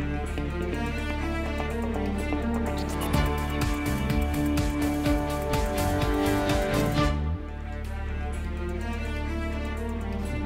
Música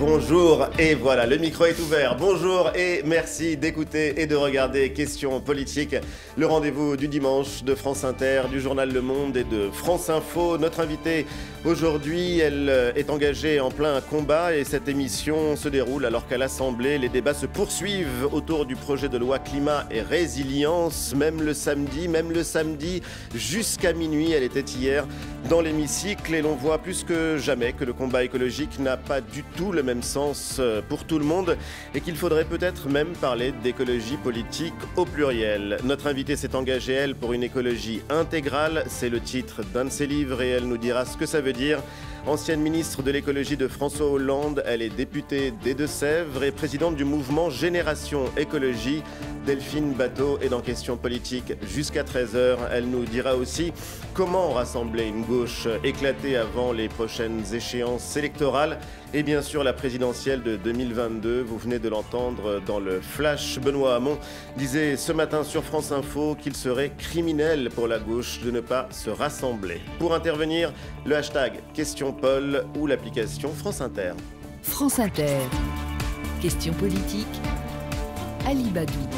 Bonjour et voilà, le micro est ouvert. Bonjour et merci d'écouter et de regarder Questions politiques, le rendez-vous du dimanche de France Inter, du journal Le Monde et de France Info. Notre invitée aujourd'hui, elle euh, est engagée en plein combat et cette émission se déroule alors qu'à l'Assemblée, les débats se poursuivent autour du projet de loi climat et résilience, même le samedi, même le samedi jusqu'à minuit. Elle était hier dans l'hémicycle et l'on voit plus que jamais que le combat écologique n'a pas du tout le même sens euh, pour tout le monde et qu'il faudrait peut-être même parler d'écologie politique au pluriel. Notre invitée s'est engagée, elle, pour une écologie intégrale. C'est le titre d'un de ses livres et elle nous dira ce que ça veut dire. Ancienne ministre de l'écologie de François Hollande, elle est députée des Deux-Sèvres et présidente du mouvement Génération Écologie. Delphine Bateau est dans Question politique jusqu'à 13h. Elle nous dira aussi comment rassembler une gauche éclatée avant les prochaines échéances électorales et bien sûr la présidentielle de 2022. Vous venez de l'entendre dans le flash. Benoît Hamon disait ce matin sur France Info qu'il serait criminel pour la gauche de ne pas se rassembler. Pour intervenir, le hashtag Question Paul ou l'application France Inter. France Inter. Question politique. Ali Badou.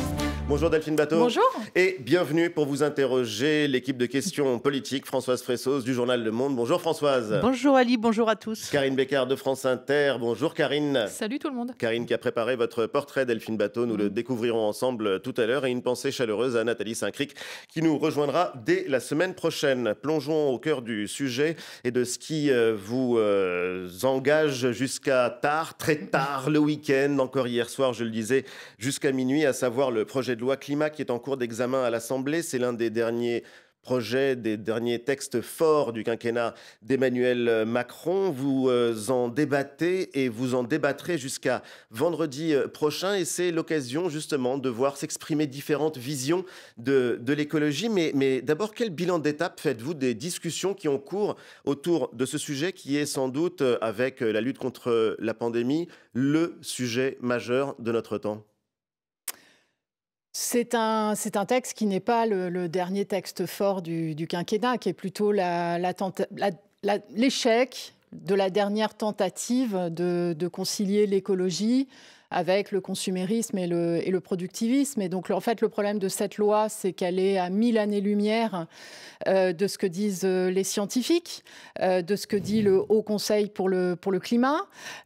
Bonjour Delphine Bateau. Bonjour. Et bienvenue pour vous interroger l'équipe de questions politiques Françoise Fressos du journal Le Monde. Bonjour Françoise. Bonjour Ali, bonjour à tous. Karine Bécard de France Inter. Bonjour Karine. Salut tout le monde. Karine qui a préparé votre portrait Delphine Bateau. Nous le mm. découvrirons ensemble tout à l'heure. Et une pensée chaleureuse à Nathalie Saint-Cric qui nous rejoindra dès la semaine prochaine. Plongeons au cœur du sujet et de ce qui euh, vous euh, engage jusqu'à tard, très tard, le week-end, encore hier soir, je le disais, jusqu'à minuit, à savoir le projet de loi climat qui est en cours d'examen à l'Assemblée. C'est l'un des derniers projets, des derniers textes forts du quinquennat d'Emmanuel Macron. Vous euh, en débattez et vous en débattrez jusqu'à vendredi euh, prochain. Et c'est l'occasion justement de voir s'exprimer différentes visions de, l'écologie. mais d'abord, quel bilan d'étape faites-vous des discussions qui ont cours autour de ce sujet qui est sans doute, euh, avec la lutte contre la pandémie, le sujet majeur de notre temps c'est un, texte qui n'est pas le, dernier texte fort du, quinquennat, qui est plutôt l'échec de la dernière tentative de concilier l'écologie, avec le consumérisme et le, et le productivisme. Et donc, en fait, le problème de cette loi, c'est qu'elle est à mille années-lumière euh, de ce que disent euh, les scientifiques, euh, de ce que dit le Haut Conseil pour le, pour le climat,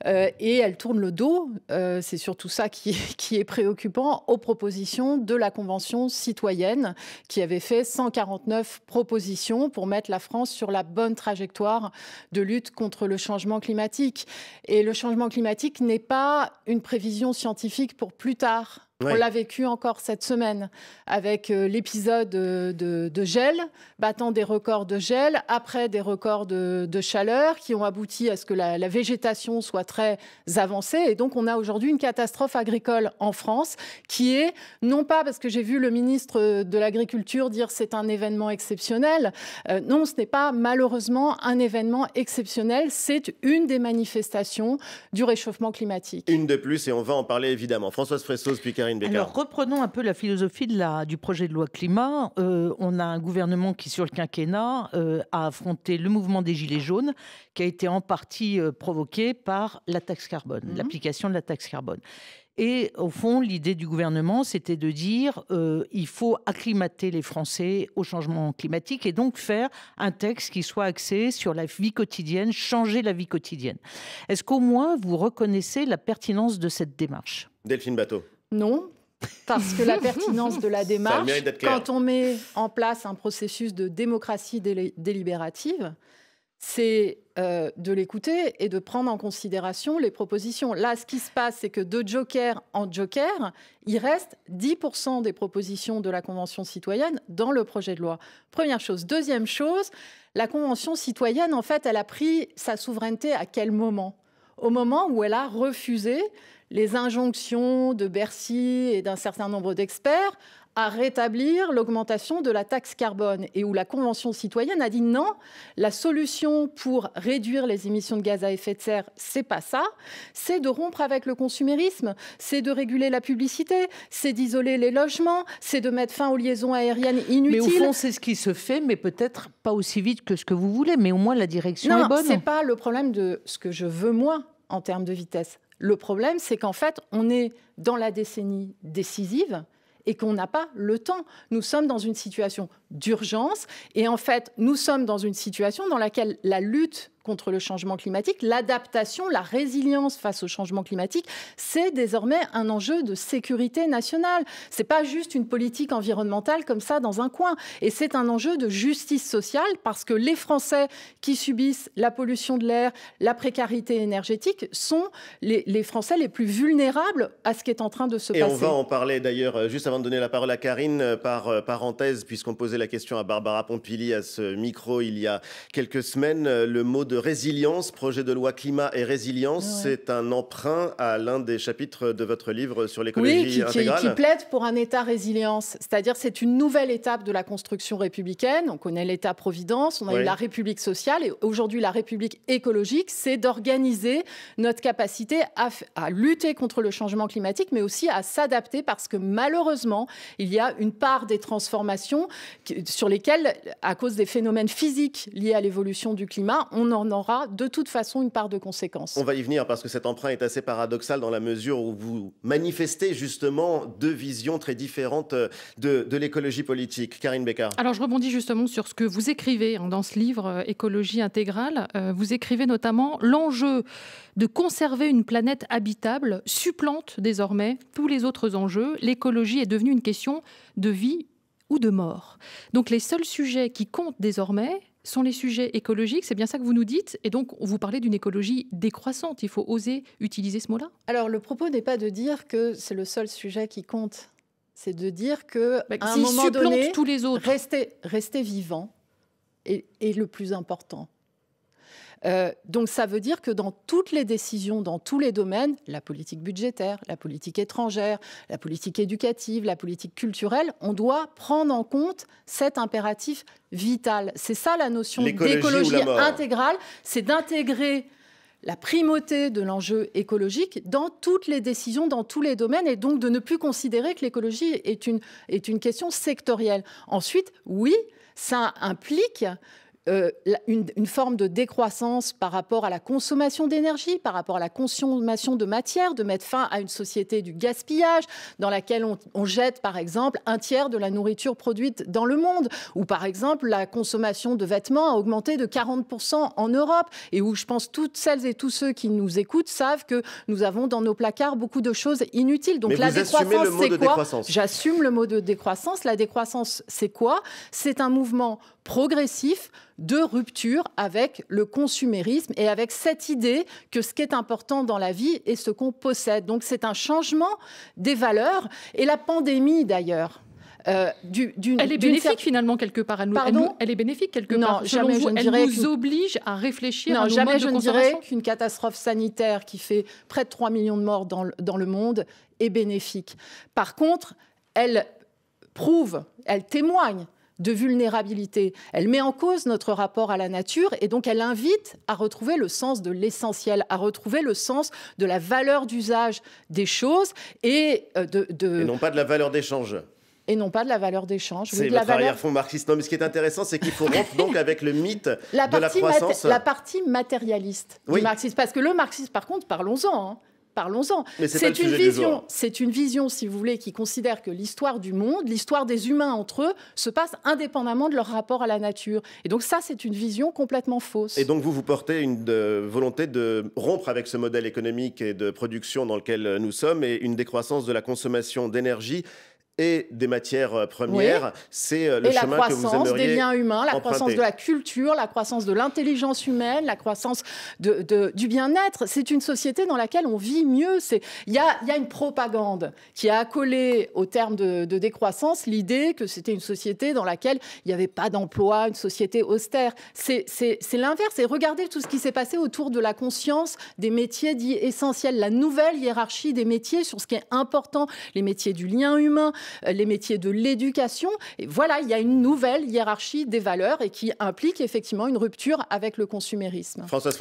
et elle tourne le dos, c'est surtout ça qui est préoccupant, aux propositions de la Convention citoyenne qui avait fait 149 propositions pour mettre la France sur la bonne trajectoire de lutte contre le changement climatique. Et le changement climatique n'est pas une prévision scientifique pour plus tard on l'a vécu encore cette semaine avec euh, l'épisode euh, de, gel, battant des records de gel, après des records de, chaleur qui ont abouti à ce que la, végétation soit très avancée. Et donc on a aujourd'hui une catastrophe agricole en France qui est, non pas parce que j'ai vu le ministre de l'Agriculture dire c'est un événement exceptionnel, euh, non, ce n'est pas malheureusement un événement exceptionnel, c'est une des manifestations du réchauffement climatique. Une de plus, et on va en parler évidemment. Françoise Fressos, puis alors reprenons un peu la philosophie du projet de loi climat. Euh, on a un gouvernement qui, sur le quinquennat, euh, a affronté le mouvement des Gilets jaunes, qui a été en partie euh, provoqué par la taxe carbone, mhm. l'application de la taxe carbone. Et au fond, l'idée du gouvernement, c'était de dire il faut acclimater les Français au changement climatique et donc faire un texte qui soit axé sur la vie quotidienne, changer la vie quotidienne. Est-ce qu'au moins vous reconnaissez la pertinence de cette démarche Delphine Bateau. Non, parce que la pertinence de la démarche, quand on met en place un processus de démocratie délibérative, c'est euh, de l'écouter et de prendre en considération les propositions. Là, ce qui se passe, c'est que de joker en joker, il reste 10% des propositions de la Convention citoyenne dans le projet de loi. Première chose. Deuxième chose, la Convention citoyenne, en fait, elle a pris sa souveraineté à quel moment au moment où elle a refusé les injonctions de Bercy et d'un certain nombre d'experts à rétablir l'augmentation de la taxe carbone et où la Convention citoyenne a dit non, la solution pour réduire les émissions de gaz à effet de serre, c'est pas ça, c'est de rompre avec le consumérisme, c'est de réguler la publicité, c'est d'isoler les logements, c'est de mettre fin aux liaisons aériennes inutiles. Mais au fond, c'est ce qui se fait, mais peut-être pas aussi vite que ce que vous voulez, mais au moins la direction est bonne. Non, c'est pas le problème de ce que je veux moi en termes de vitesse. Le problème, c'est qu'en fait, on est dans la décennie décisive et qu'on n'a pas le temps. Nous sommes dans une situation d'urgence. Et en fait, nous sommes dans une situation dans laquelle la lutte contre le changement climatique, l'adaptation, la résilience face au changement climatique, c'est désormais un enjeu de sécurité nationale. C'est pas juste une politique environnementale comme ça dans un coin. Et c'est un enjeu de justice sociale parce que les Français qui subissent la pollution de l'air, la précarité énergétique sont les, les, Français les plus vulnérables à ce qui est en train de se passer. Et on va en parler d'ailleurs euh, juste avant de donner la parole à Karine euh, par euh, parenthèse puisqu'on posait la question à Barbara Pompili à ce micro il y a quelques semaines. Euh, le mot de résilience, projet de loi climat et résilience, c'est un emprunt à l'un des chapitres de votre livre sur l'écologie oui, intégrale. Qui, qui plaide pour un État résilience. C'est-à-dire, c'est une nouvelle étape de la construction républicaine. On connaît l'État-providence, on a eu la République sociale et aujourd'hui la République écologique, c'est d'organiser notre capacité à, à lutter contre le changement climatique, mais aussi à s'adapter parce que malheureusement, il y a une part des transformations sur lesquels, à cause des phénomènes physiques liés à l'évolution du climat, on en aura de toute façon une part de conséquences. On va y venir parce que cet emprunt est assez paradoxal dans la mesure où vous manifestez justement deux visions très différentes euh, de, l'écologie politique. Karine Becker. Alors je rebondis justement sur ce que vous écrivez hein, dans ce livre euh, Écologie intégrale. Euh, vous écrivez notamment l'enjeu de conserver une planète habitable supplante désormais tous les autres enjeux. L'écologie est devenue une question de vie ou de mort. Donc les seuls sujets qui comptent désormais sont les sujets écologiques, c'est bien ça que vous nous dites, et donc vous parlez d'une écologie décroissante, il faut oser utiliser ce mot-là Alors le propos n'est pas de dire que c'est le seul sujet qui compte, c'est de dire que bah, à un moment donné, tous les autres. Rester, vivant est le plus important. Euh, donc ça veut dire que dans toutes les décisions, dans tous les domaines, la politique budgétaire, la politique étrangère, la politique éducative, la politique culturelle, on doit prendre en compte cet impératif vital. C'est ça la notion d'écologie intégrale, c'est d'intégrer la primauté de l'enjeu écologique dans toutes les décisions, dans tous les domaines, et donc de ne plus considérer que l'écologie est une, est une question sectorielle. Ensuite, oui, ça implique euh, une, forme de décroissance par rapport à la consommation d'énergie, par rapport à la consommation de matière, de mettre fin à une société du gaspillage dans laquelle on, jette par exemple un tiers de la nourriture produite dans le monde, ou par exemple la consommation de vêtements a augmenté de 40% en Europe, et où je pense toutes celles et tous ceux qui nous écoutent savent que nous avons dans nos placards beaucoup de choses inutiles. Donc la décroissance, c'est quoi J'assume le mot de décroissance. La décroissance, c'est quoi C'est un mouvement progressif de rupture avec le consumérisme et avec cette idée que ce qui est important dans la vie est ce qu'on possède. Donc c'est un changement des valeurs et la pandémie d'ailleurs. Euh, du, elle est bénéfique finalement quelque part. à nous, Pardon elle, est bénéfique quelque part. jamais ne elle nous oblige à réfléchir. Non, jamais je ne dirais qu'une catastrophe sanitaire qui fait près de 3 millions de morts dans le monde est bénéfique. Par contre, elle prouve, elle témoigne de vulnérabilité. Elle met en cause notre rapport à la nature et donc elle invite à retrouver le sens de l'essentiel, à retrouver le sens de la valeur d'usage des choses et euh, de, Et non pas de la valeur d'échange et non pas de la valeur d'échange. C'est la arrière-fond marxiste. Non, mais ce qui est intéressant, c'est qu'il faut rompre donc avec le mythe la de la croissance. La partie matérialiste oui. du marxisme. Parce que le marxiste, par contre, parlons-en, hein parlons-en. C'est une vision, c'est une vision, si vous voulez, qui considère que l'histoire du monde, l'histoire des humains entre eux, se passe indépendamment de leur rapport à la nature. Et donc ça, c'est une vision complètement fausse. Et donc vous vous portez une volonté de rompre avec ce modèle économique et de production dans lequel nous sommes et une décroissance de la consommation d'énergie et des matières euh, premières. C'est euh, le chemin la que vous aimeriez des liens humains, la croissance de la culture, la croissance de l'intelligence humaine, la croissance de, du bien-être. C'est une société dans laquelle on vit mieux. Il y a, une propagande qui a accolé au terme de, de décroissance l'idée que c'était une société dans laquelle il n'y avait pas d'emploi, une société austère. C'est l'inverse. Et regardez tout ce qui s'est passé autour de la conscience des métiers dits essentiels, la nouvelle hiérarchie des métiers sur ce qui est important, les métiers du lien humain, euh, les métiers de l'éducation. Et Voilà, il y a une nouvelle hiérarchie des valeurs et qui implique effectivement une rupture avec le consumérisme. Françoise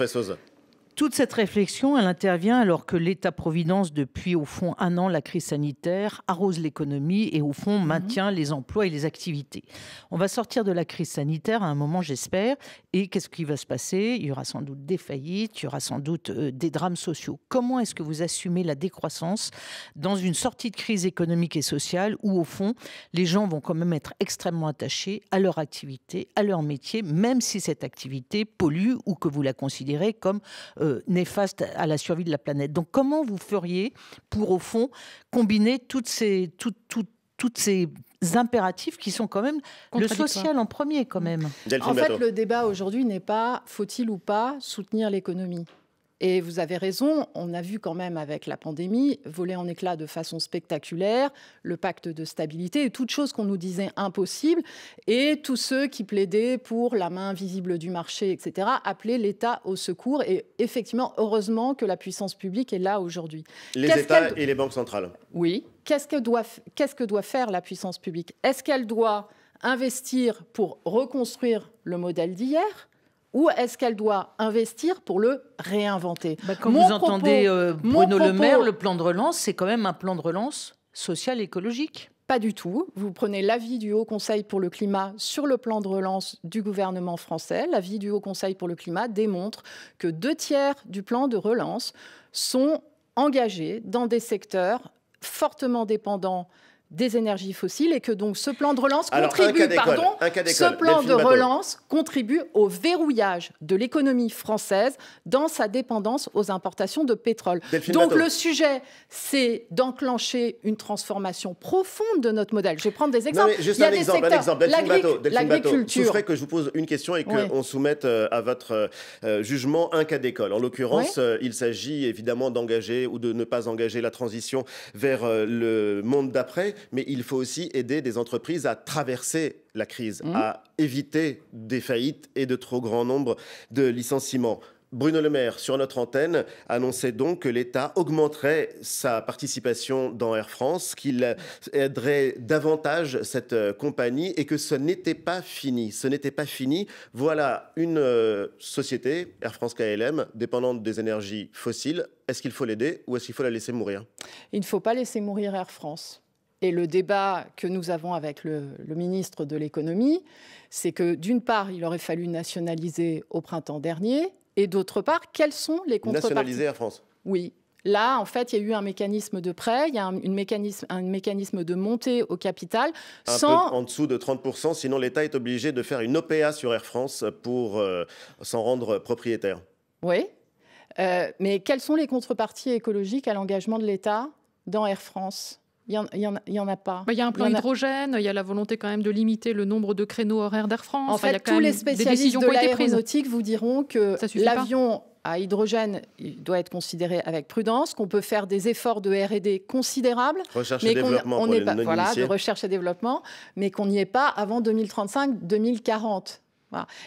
toute cette réflexion, elle intervient alors que l'État-providence, depuis au fond un an, la crise sanitaire, arrose l'économie et au fond mhm. maintient les emplois et les activités. On va sortir de la crise sanitaire à un moment, j'espère. Et qu'est-ce qui va se passer Il y aura sans doute des faillites, il y aura sans doute euh, des drames sociaux. Comment est-ce que vous assumez la décroissance dans une sortie de crise économique et sociale où, au fond, les gens vont quand même être extrêmement attachés à leur activité, à leur métier, même si cette activité pollue ou que vous la considérez comme euh, euh, néfaste à la survie de la planète. Donc comment vous feriez pour, au fond, combiner toutes ces, toutes ces impératifs qui sont quand même le social en premier quand même. En fait, le débat aujourd'hui n'est pas faut-il ou pas soutenir l'économie. Et vous avez raison, on a vu quand même avec la pandémie voler en éclats de façon spectaculaire le pacte de stabilité et toutes choses qu'on nous disait impossibles et tous ceux qui plaidaient pour la main visible du marché, etc., appelaient l'État au secours. Et effectivement, heureusement que la puissance publique est là aujourd'hui. Les États et les banques centrales. Oui. qu'est-ce que doit faire la puissance publique Est-ce qu'elle doit investir pour reconstruire le modèle d'hier ou est-ce qu'elle doit investir pour le réinventer Comme bah, vous entendez euh, Bruno Le Maire, le plan de relance, c'est quand même un plan de relance social écologique. Pas du tout. Vous prenez l'avis du Haut Conseil pour le climat sur le plan de relance du gouvernement français. L'avis du Haut Conseil pour le climat démontre que deux tiers du plan de relance sont engagés dans des secteurs fortement dépendants des énergies fossiles et que donc ce plan de relance contribue, pardon, ce plan de relance contribue au verrouillage de l'économie française dans sa dépendance aux importations de pétrole. donc le sujet, c'est d'enclencher une transformation profonde de notre modèle. Je vais prendre des exemples. Il y un, exemple, l'agriculture. Je que je vous pose une question et qu'on soumette euh, à votre euh, jugement un cas d'école. En l'occurrence, euh, il s'agit évidemment d'engager ou de ne pas engager la transition vers le monde d'après mais il faut aussi aider des entreprises à traverser la crise, mmh. à éviter des faillites et de trop grand nombre de licenciements. Bruno Le Maire, sur notre antenne, annonçait donc que l'État augmenterait sa participation dans Air France, qu'il aiderait davantage cette euh, compagnie et que ce n'était pas fini. Ce n'était pas fini. Voilà une euh, société, Air France KLM, dépendante des énergies fossiles. Est-ce qu'il faut l'aider ou est-ce qu'il faut la laisser mourir Il ne faut pas laisser mourir Air France et le débat que nous avons avec le, ministre de l'économie, c'est que d'une part, il aurait fallu nationaliser au printemps dernier, et d'autre part, quelles sont les contreparties Nationaliser Air France Oui. Là, en fait, il y a eu un mécanisme de prêt, il y a un, mécanisme, un mécanisme de montée au capital. sans... en dessous de 30%, sinon l'État est obligé de faire une OPA sur Air France pour euh, s'en rendre propriétaire. Oui. Euh, mais quelles sont les contreparties écologiques à l'engagement de l'État dans Air France il n'y en, a pas. Bah, il y a un plan hydrogène, il y a la volonté quand même de limiter le nombre de créneaux horaires d'Air France. En fait, y tous les spécialistes de l'aéronautique vous diront que l'avion à hydrogène doit être considéré avec prudence, qu'on peut faire des efforts de R&D considérables, mais et développement pas, voilà, de recherche et développement, mais qu'on n'y est pas avant 2035-2040.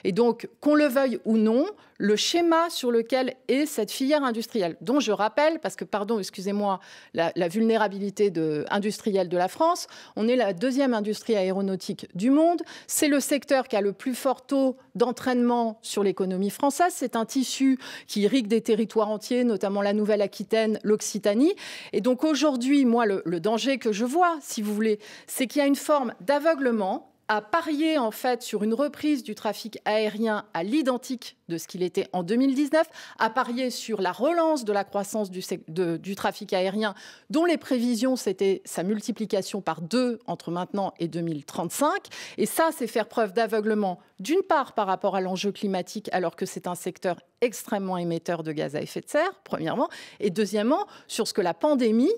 Et donc, qu'on le veuille ou non, le schéma sur lequel est cette filière industrielle, dont je rappelle, parce que, pardon, excusez-moi, la, vulnérabilité industrielle de la France, on est la deuxième industrie aéronautique du monde, c'est le secteur qui a le plus fort taux d'entraînement sur l'économie française, c'est un tissu qui irrigue des territoires entiers, notamment la Nouvelle-Aquitaine, l'Occitanie. Et donc aujourd'hui, moi, le danger que je vois, si vous voulez, c'est qu'il y a une forme d'aveuglement a parier en fait sur une reprise du trafic aérien à l'identique de ce qu'il était en 2019, à parier sur la relance de la croissance du, du trafic aérien, dont les prévisions c'était sa multiplication par deux entre maintenant et 2035. Et ça, c'est faire preuve d'aveuglement d'une part par rapport à l'enjeu climatique, alors que c'est un secteur extrêmement émetteur de gaz à effet de serre, premièrement, et deuxièmement sur ce que la pandémie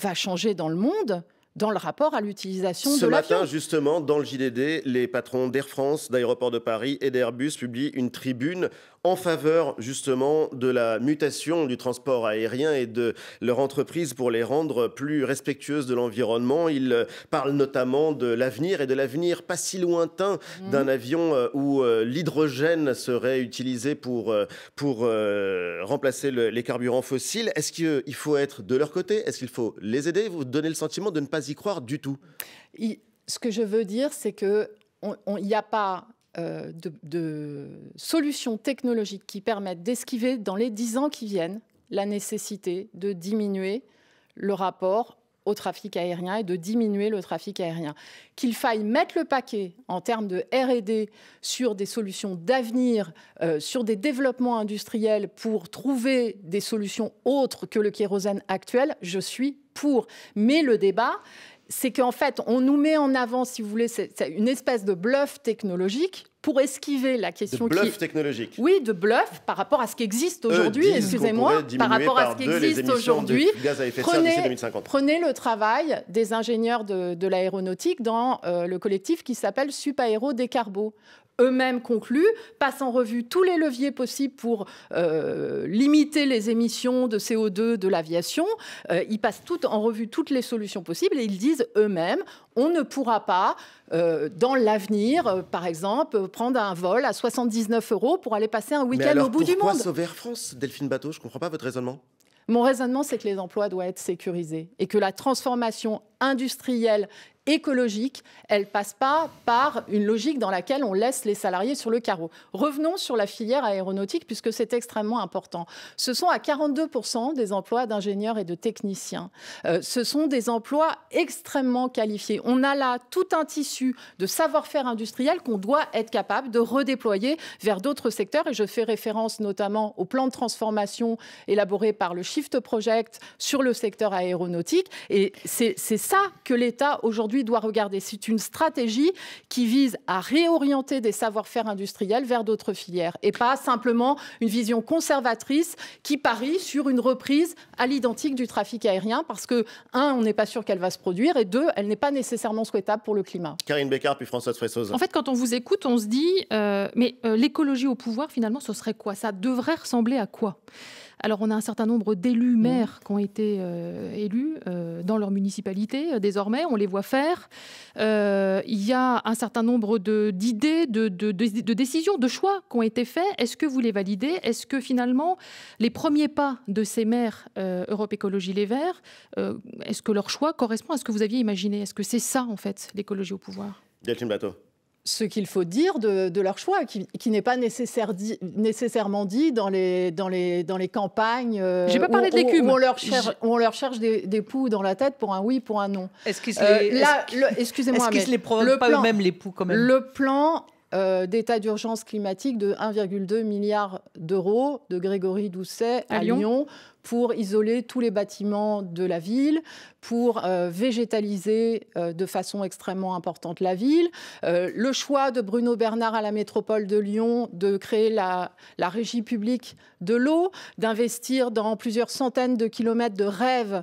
va changer dans le monde dans le rapport à l'utilisation de l'avion. Ce matin, justement, dans le JDD, les patrons d'Air France, d'Aéroports de Paris et d'Airbus publient une tribune en faveur justement de la mutation du transport aérien et de leur entreprise pour les rendre plus respectueuses de l'environnement. il euh, parle notamment de l'avenir et de l'avenir pas si lointain mmh. d'un avion euh, où euh, l'hydrogène serait utilisé pour, pour remplacer les carburants fossiles. Est-ce qu'il faut être de leur côté Est-ce qu'il faut les aider Vous donnez le sentiment de ne pas y croire du tout. ce que je veux dire, c'est qu'il n'y a pas euh, de, solutions technologiques qui permettent d'esquiver dans les dix ans qui viennent la nécessité de diminuer le rapport au trafic aérien et de diminuer le trafic aérien. Qu'il faille mettre le paquet en termes de RD sur des solutions d'avenir, euh, sur des développements industriels pour trouver des solutions autres que le kérosène actuel, je suis pour. Mais le débat, c'est qu'en fait, on nous met en avant, si vous voulez, c'est une espèce de bluff technologique pour esquiver la question de bluff technologique. Oui, de bluff par rapport à ce qui existe aujourd'hui, excusez-moi, par rapport à ce qui existe aujourd'hui. Prenez, le travail des ingénieurs de, l'aéronautique dans euh, le collectif qui s'appelle Supaéro Décarbo eux-mêmes concluent, passent en revue tous les leviers possibles pour euh, limiter les émissions de CO2 de l'aviation. Euh, ils passent tout, en revue toutes les solutions possibles et ils disent eux-mêmes, on ne pourra pas, euh, dans l'avenir, par exemple, prendre un vol à 79 euros pour aller passer un week-end au bout du monde. Pourquoi sauver Air France, Delphine Bateau Je ne comprends pas votre raisonnement. Mon raisonnement, c'est que les emplois doivent être sécurisés et que la transformation industrielle écologique, elle passe pas par une logique dans laquelle on laisse les salariés sur le carreau. Revenons sur la filière aéronautique puisque c'est extrêmement important. Ce sont à 42% des emplois d'ingénieurs et de techniciens. Euh, ce sont des emplois extrêmement qualifiés. On a là tout un tissu de savoir-faire industriel qu'on doit être capable de redéployer vers d'autres secteurs et je fais référence notamment au plan de transformation élaboré par le Shift Project sur le secteur aéronautique et c'est ça que l'État aujourd'hui doit regarder. C'est une stratégie qui vise à réorienter des savoir-faire industriels vers d'autres filières et pas simplement une vision conservatrice qui parie sur une reprise à l'identique du trafic aérien parce que, un, on n'est pas sûr qu'elle va se produire et deux, elle n'est pas nécessairement souhaitable pour le climat. Karine Bécard puis Françoise Fressoz. En fait, quand on vous écoute, on se dit, euh, mais euh, l'écologie au pouvoir, finalement, ce serait quoi Ça devrait ressembler à quoi alors on a un certain nombre d'élus mmh. maires qui ont été euh, élus euh, dans leur municipalité euh, désormais, on les voit faire. il y a un certain nombre d'idées, de, décisions, de choix qui ont été faits. Est-ce que vous les validez Est-ce que finalement les premiers pas de ces maires Europe Écologie Les Verts, est-ce que leur choix correspond à ce que vous aviez imaginé Est-ce que c'est ça en fait l'écologie au pouvoir Bateau ce qu'il faut dire de, leur choix, qui, n'est pas nécessaire nécessairement dit dans les, dans les, dans les campagnes euh, J'ai pas parlé où, de l'écume. on leur cherche, on leur cherche des, des, poux dans la tête pour un oui, pour un non. Est-ce qu'ils se euh, les, les provoquent pas eux-mêmes, les poux, quand même Le plan euh, d'état d'urgence climatique de 1,2 milliard d'euros de Grégory Doucet à, Lyon pour isoler tous les bâtiments de la ville, pour euh, végétaliser euh, de façon extrêmement importante la ville. Euh, le choix de Bruno Bernard à la métropole de Lyon de créer la, la régie publique de l'eau, d'investir dans plusieurs centaines de kilomètres de rêves,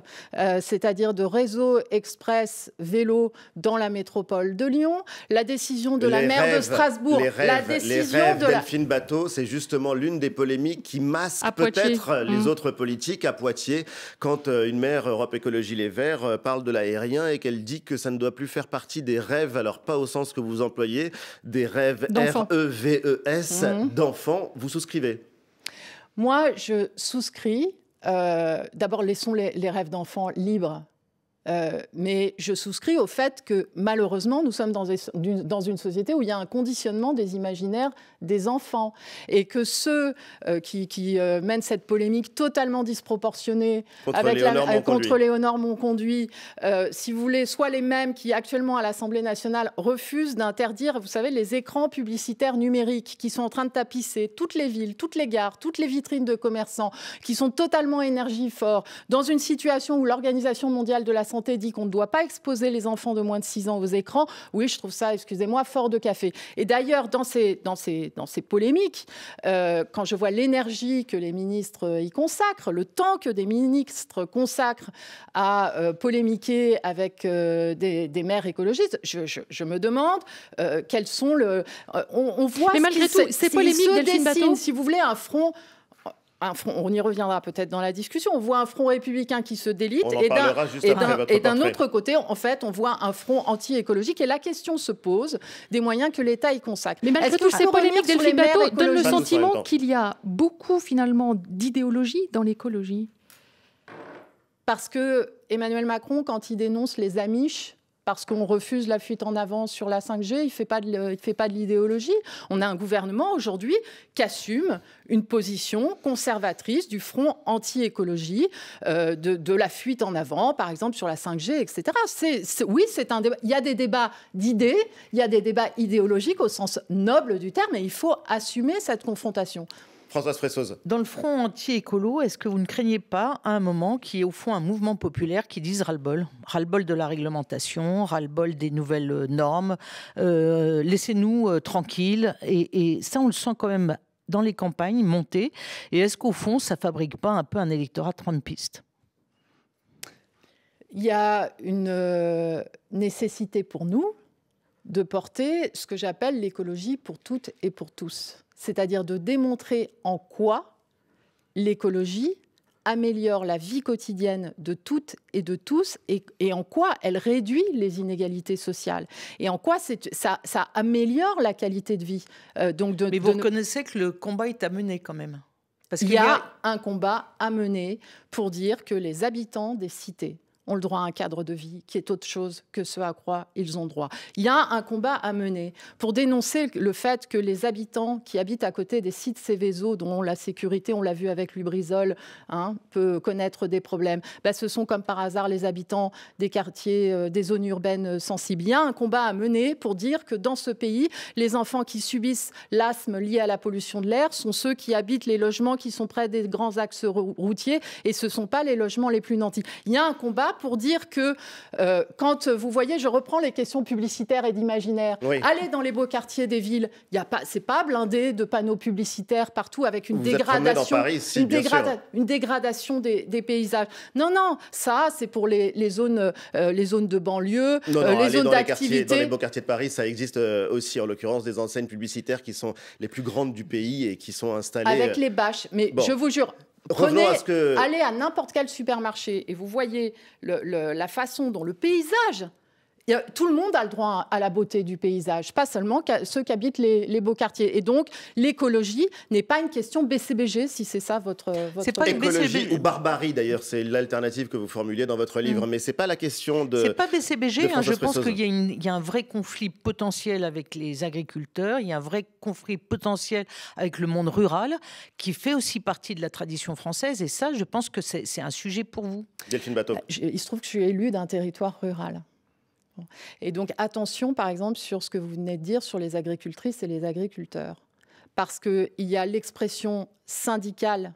c'est-à-dire de réseaux express vélo dans la métropole de Lyon. La décision de la maire de Strasbourg, les rêves, la décision de Delphine Bateau, c'est justement l'une des polémiques qui masque peut-être les mmh. autres politiques à Poitiers quand euh, une mère Europe Écologie Les Verts euh, parle de l'aérien et qu'elle dit que ça ne doit plus faire partie des rêves, alors pas au sens que vous employez, des rêves R-E-V-E-S e e mhm. d'enfants. Vous souscrivez Moi, je souscris. Euh, d'abord, laissons les rêves d'enfants libres. Euh, mais je souscris au fait que malheureusement, nous sommes dans, dans, une société où il y a un conditionnement des imaginaires des enfants et que ceux euh, qui, euh, mènent cette polémique totalement disproportionnée contre avec Léonore la, si vous voulez, soit les mêmes qui actuellement à l'Assemblée nationale refusent d'interdire, vous savez, les écrans publicitaires numériques qui sont en train de tapisser toutes les villes, toutes les gares, toutes les vitrines de commerçants, qui sont totalement fort dans une situation où l'Organisation mondiale de la dit qu'on ne doit pas exposer les enfants de moins de 6 ans aux écrans, oui, je trouve ça, excusez-moi, fort de café. Et d'ailleurs, dans ces, dans, ces, dans ces polémiques, euh, quand je vois l'énergie que les ministres y consacrent, le temps que des ministres consacrent à euh, polémiquer avec euh, des, maires écologistes, je, me demande quels sont le. On, voit. Mais malgré ces polémiques, se si vous voulez, un front on y reviendra peut-être dans la discussion, on voit un front républicain qui se délite et d'un autre côté, en fait, on voit un front anti-écologique et la question se pose des moyens que l'État y consacre. Mais que toutes ces polémiques, Delphine Bateau donnent le sentiment qu'il y a beaucoup finalement d'idéologie dans l'écologie. Parce que Emmanuel Macron, quand il dénonce les Amish, parce qu'on refuse la fuite en avant sur la 5G, il ne fait pas de l'idéologie. On a un gouvernement aujourd'hui qui assume une position conservatrice du front anti-écologie, euh, de, la fuite en avant, par exemple, sur la 5G, etc. oui, il y a des débats d'idées, il y a des débats idéologiques au sens noble du terme, et il faut assumer cette confrontation. Dans le front anti-écolo, est-ce que vous ne craignez pas à un moment qu'il y ait au fond un mouvement populaire qui dise ras-le-bol Ras-le-bol de la réglementation, ras-le-bol des nouvelles euh, normes, euh, laissez-nous euh, tranquilles. Et, ça, on le sent quand même dans les campagnes montées. Et est-ce qu'au fond, ça fabrique pas un peu un électorat 30 pistes Il y a une nécessité pour nous de porter ce que j'appelle l'écologie pour toutes et pour tous c'est-à-dire de démontrer en quoi l'écologie améliore la vie quotidienne de toutes et de tous et, en quoi elle réduit les inégalités sociales et en quoi ça, améliore la qualité de vie. Euh, donc Mais vous reconnaissez que le combat est à mener quand même parce qu'il y a un combat à mener pour dire que les habitants des cités ont le droit à un cadre de vie qui est autre chose que ce à quoi ils ont droit. Il y a un combat à mener pour dénoncer le fait que les habitants qui habitent à côté des sites Céveso, dont la sécurité, on l'a vu avec Lubrizol, hein, peut connaître des problèmes, bah, ce sont comme par hasard les habitants des quartiers, euh, des zones urbaines euh, sensibles. Il y a un combat à mener pour dire que dans ce pays, les enfants qui subissent l'asthme lié à la pollution de l'air sont ceux qui habitent les logements qui sont près des grands axes routiers et ce ne sont pas les logements les plus nantis. Il y a un combat pour dire que euh, quand vous voyez, je reprends les questions publicitaires et d'imaginaire. Allez dans les beaux quartiers des villes, il y a pas, c'est pas blindé de panneaux publicitaires partout avec une dégradation, une, dégradation des, paysages. Non, non, ça c'est pour les, zones, euh, les zones de banlieue, euh, les zones d'activité. Dans les beaux quartiers de Paris, ça existe aussi en l'occurrence des enseignes publicitaires qui sont les plus grandes du pays et qui sont installées. Avec les bâches, mais je vous jure, allez à n'importe quel supermarché et vous voyez la façon dont le paysage tout le monde a le droit à la beauté du paysage, pas seulement ceux qui habitent les, beaux quartiers. Et donc, l'écologie n'est pas une question BCBG, si c'est ça votre. votre... écologie ou barbarie d'ailleurs, c'est l'alternative que vous formulez dans votre livre, Mais mm. mais c'est pas la question de. C'est pas BCBG. Hein. je pense qu'il y, y, a un vrai conflit potentiel avec les agriculteurs, il y a un vrai conflit potentiel avec le monde rural, qui fait aussi partie de la tradition française. Et ça, je pense que c'est un sujet pour vous. Delphine Bateau. Euh, il se trouve que je suis élue d'un territoire rural. Et donc attention, par exemple, sur ce que vous venez de dire sur les agricultrices et les agriculteurs. Parce qu'il y a l'expression syndicale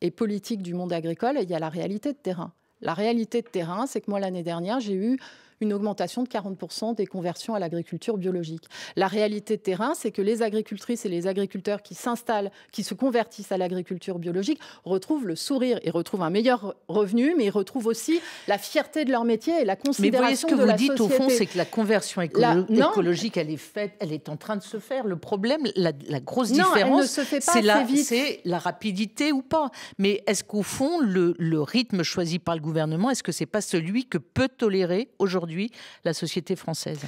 et politique du monde agricole et il y a la réalité de terrain. La réalité de terrain, c'est que moi, l'année dernière, j'ai eu une augmentation de 40% des conversions à l'agriculture biologique. La réalité de terrain, c'est que les agricultrices et les agriculteurs qui s'installent, qui se convertissent à l'agriculture biologique, retrouvent le sourire et retrouvent un meilleur revenu, mais ils retrouvent aussi la fierté de leur métier et la considération de mais vous, ce que vous dites au fond, c'est que la conversion écologique, elle est faite, elle est en train de se faire. Le problème, la, grosse différence, c'est la, la, rapidité ou pas. Mais est-ce qu'au fond, le, le rythme choisi par le gouvernement, est-ce que c'est pas celui que peut tolérer aujourd'hui la société française.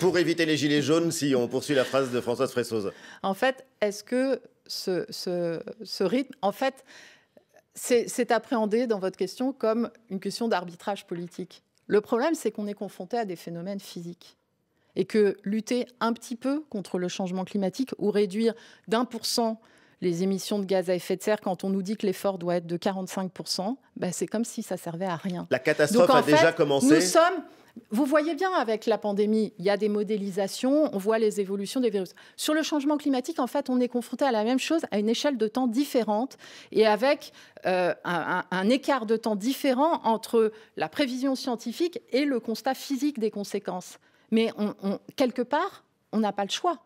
pour éviter les gilets jaunes, si on poursuit la phrase de Françoise Fressoz. En fait, est-ce que ce, ce, rythme, en fait, c'est appréhendé dans votre question comme une question d'arbitrage politique. Le problème, c'est qu'on est confronté à des phénomènes physiques et que lutter un petit peu contre le changement climatique ou réduire d'un pour cent les émissions de gaz à effet de serre, quand on nous dit que l'effort doit être de 45%, bah, c'est comme si ça servait à rien. La catastrophe a déjà commencé. Nous sommes, vous voyez bien avec la pandémie, il y a des modélisations, on voit les évolutions des virus. Sur le changement climatique, en fait, on est confronté à la même chose à une échelle de temps différente et avec euh, un, écart de temps différent entre la prévision scientifique et le constat physique des conséquences. Mais on, quelque part, on n'a pas le choix.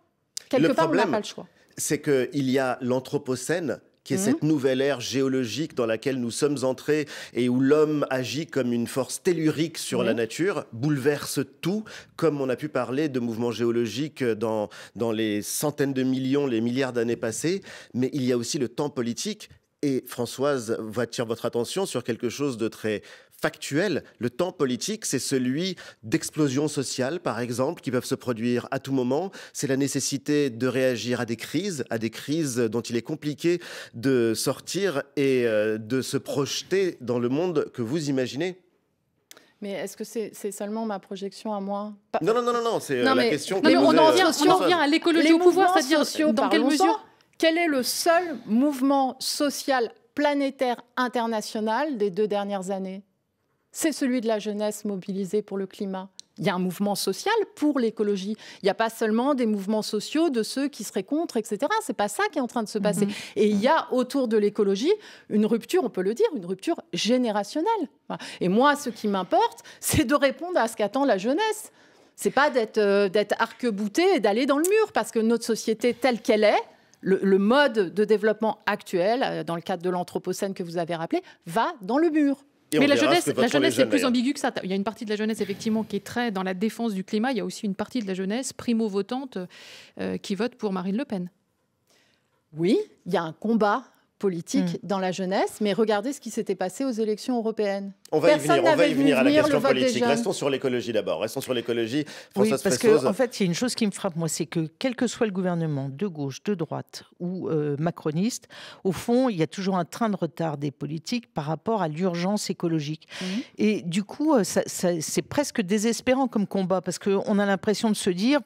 Quelque part, on n'a pas le choix c'est qu'il y a l'Anthropocène qui est mhm. cette nouvelle ère géologique dans laquelle nous sommes entrés et où l'homme agit comme une force tellurique sur la nature, bouleverse tout, comme on a pu parler de mouvements géologiques dans, dans les centaines de millions, les milliards d'années passées, mais il y a aussi le temps politique. Et Françoise va tirer votre attention sur quelque chose de très factuel. Le temps politique, c'est celui d'explosions sociales, par exemple, qui peuvent se produire à tout moment. C'est la nécessité de réagir à des crises, à des crises dont il est compliqué de sortir et euh, de se projeter dans le monde que vous imaginez. Mais est-ce que c'est seulement ma projection à moi Non, non, non, non, c'est euh, la question. que mais on, en vient, euh, on, à l'écologie au pouvoir, c'est-à-dire dans quelle mesure Quel est le seul mouvement social planétaire international des deux dernières années c'est celui de la jeunesse mobilisée pour le climat. Il y a un mouvement social pour l'écologie. Il n'y a pas seulement des mouvements sociaux de ceux qui seraient contre, etc. C'est pas ça qui est en train de se passer. Mm-hmm. Et il y a autour de l'écologie une rupture, on peut le dire, une rupture générationnelle. Et moi, ce qui m'importe, c'est de répondre à ce qu'attend la jeunesse. C'est pas d'être euh, arc et d'aller dans le mur, parce que notre société telle qu'elle est, le, mode de développement actuel, euh, dans le cadre de l'anthropocène que vous avez rappelé, va dans le mur mais la jeunesse, la jeunesse est plus ambiguë que ça. Il y a une partie de la jeunesse, effectivement, qui est très dans la défense du climat. Il y a aussi une partie de la jeunesse primo-votante euh, qui vote pour Marine Le Pen. Oui, il y a un combat politique mm. dans la jeunesse, mais regardez ce qui s'était passé aux élections européennes. On va Personne y venir, venir à la question politique. Restons sur l'écologie d'abord. Restons sur l'écologie. Oui, parce qu'en en fait, il y a une chose qui me frappe, moi, c'est que quel que soit le gouvernement, de gauche, de droite ou euh, macroniste, au fond, il y a toujours un train de retard des politiques par rapport à l'urgence écologique. Mm. Et du coup, euh, c'est presque désespérant comme combat, parce qu'on a l'impression de se dire,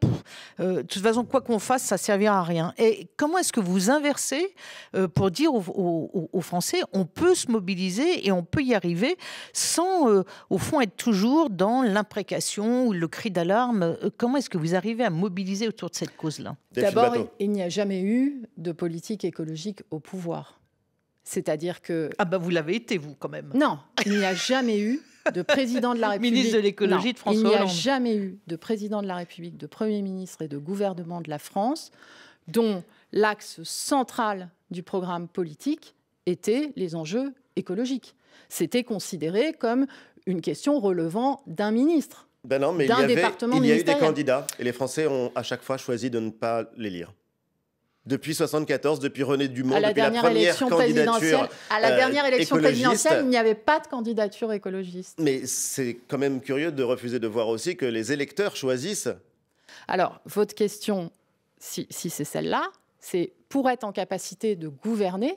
euh, de toute façon, quoi qu'on fasse, ça servira à rien. Et comment est-ce que vous inversez pour dire aux, Français, on peut se mobiliser et on peut y arriver sans, euh, au fond, être toujours dans l'imprécation ou le cri d'alarme. Euh, comment est-ce que vous arrivez à mobiliser autour de cette cause-là D'abord, il n'y a jamais eu de politique écologique au pouvoir. C'est-à-dire que... Ah ben vous l'avez été, vous, quand même. Non, il n'y a jamais eu de président de la République. Ministre de l'écologie de François Hollande. Il n'y a jamais eu de président de la République, de Premier ministre et de gouvernement de la France dont l'axe central du programme politique étaient les enjeux écologiques. C'était considéré comme une question relevant d'un ministre. Ben non, mais il y, avait, il y a eu des candidats et les Français ont à chaque fois choisi de ne pas les lire. Depuis 1974, depuis René Dumont, à la depuis dernière la première élection candidature À la dernière euh, élection présidentielle, il n'y avait pas de candidature écologiste. Mais c'est quand même curieux de refuser de voir aussi que les électeurs choisissent. Alors, votre question, si c'est celle-là, c'est pour être en capacité de gouverner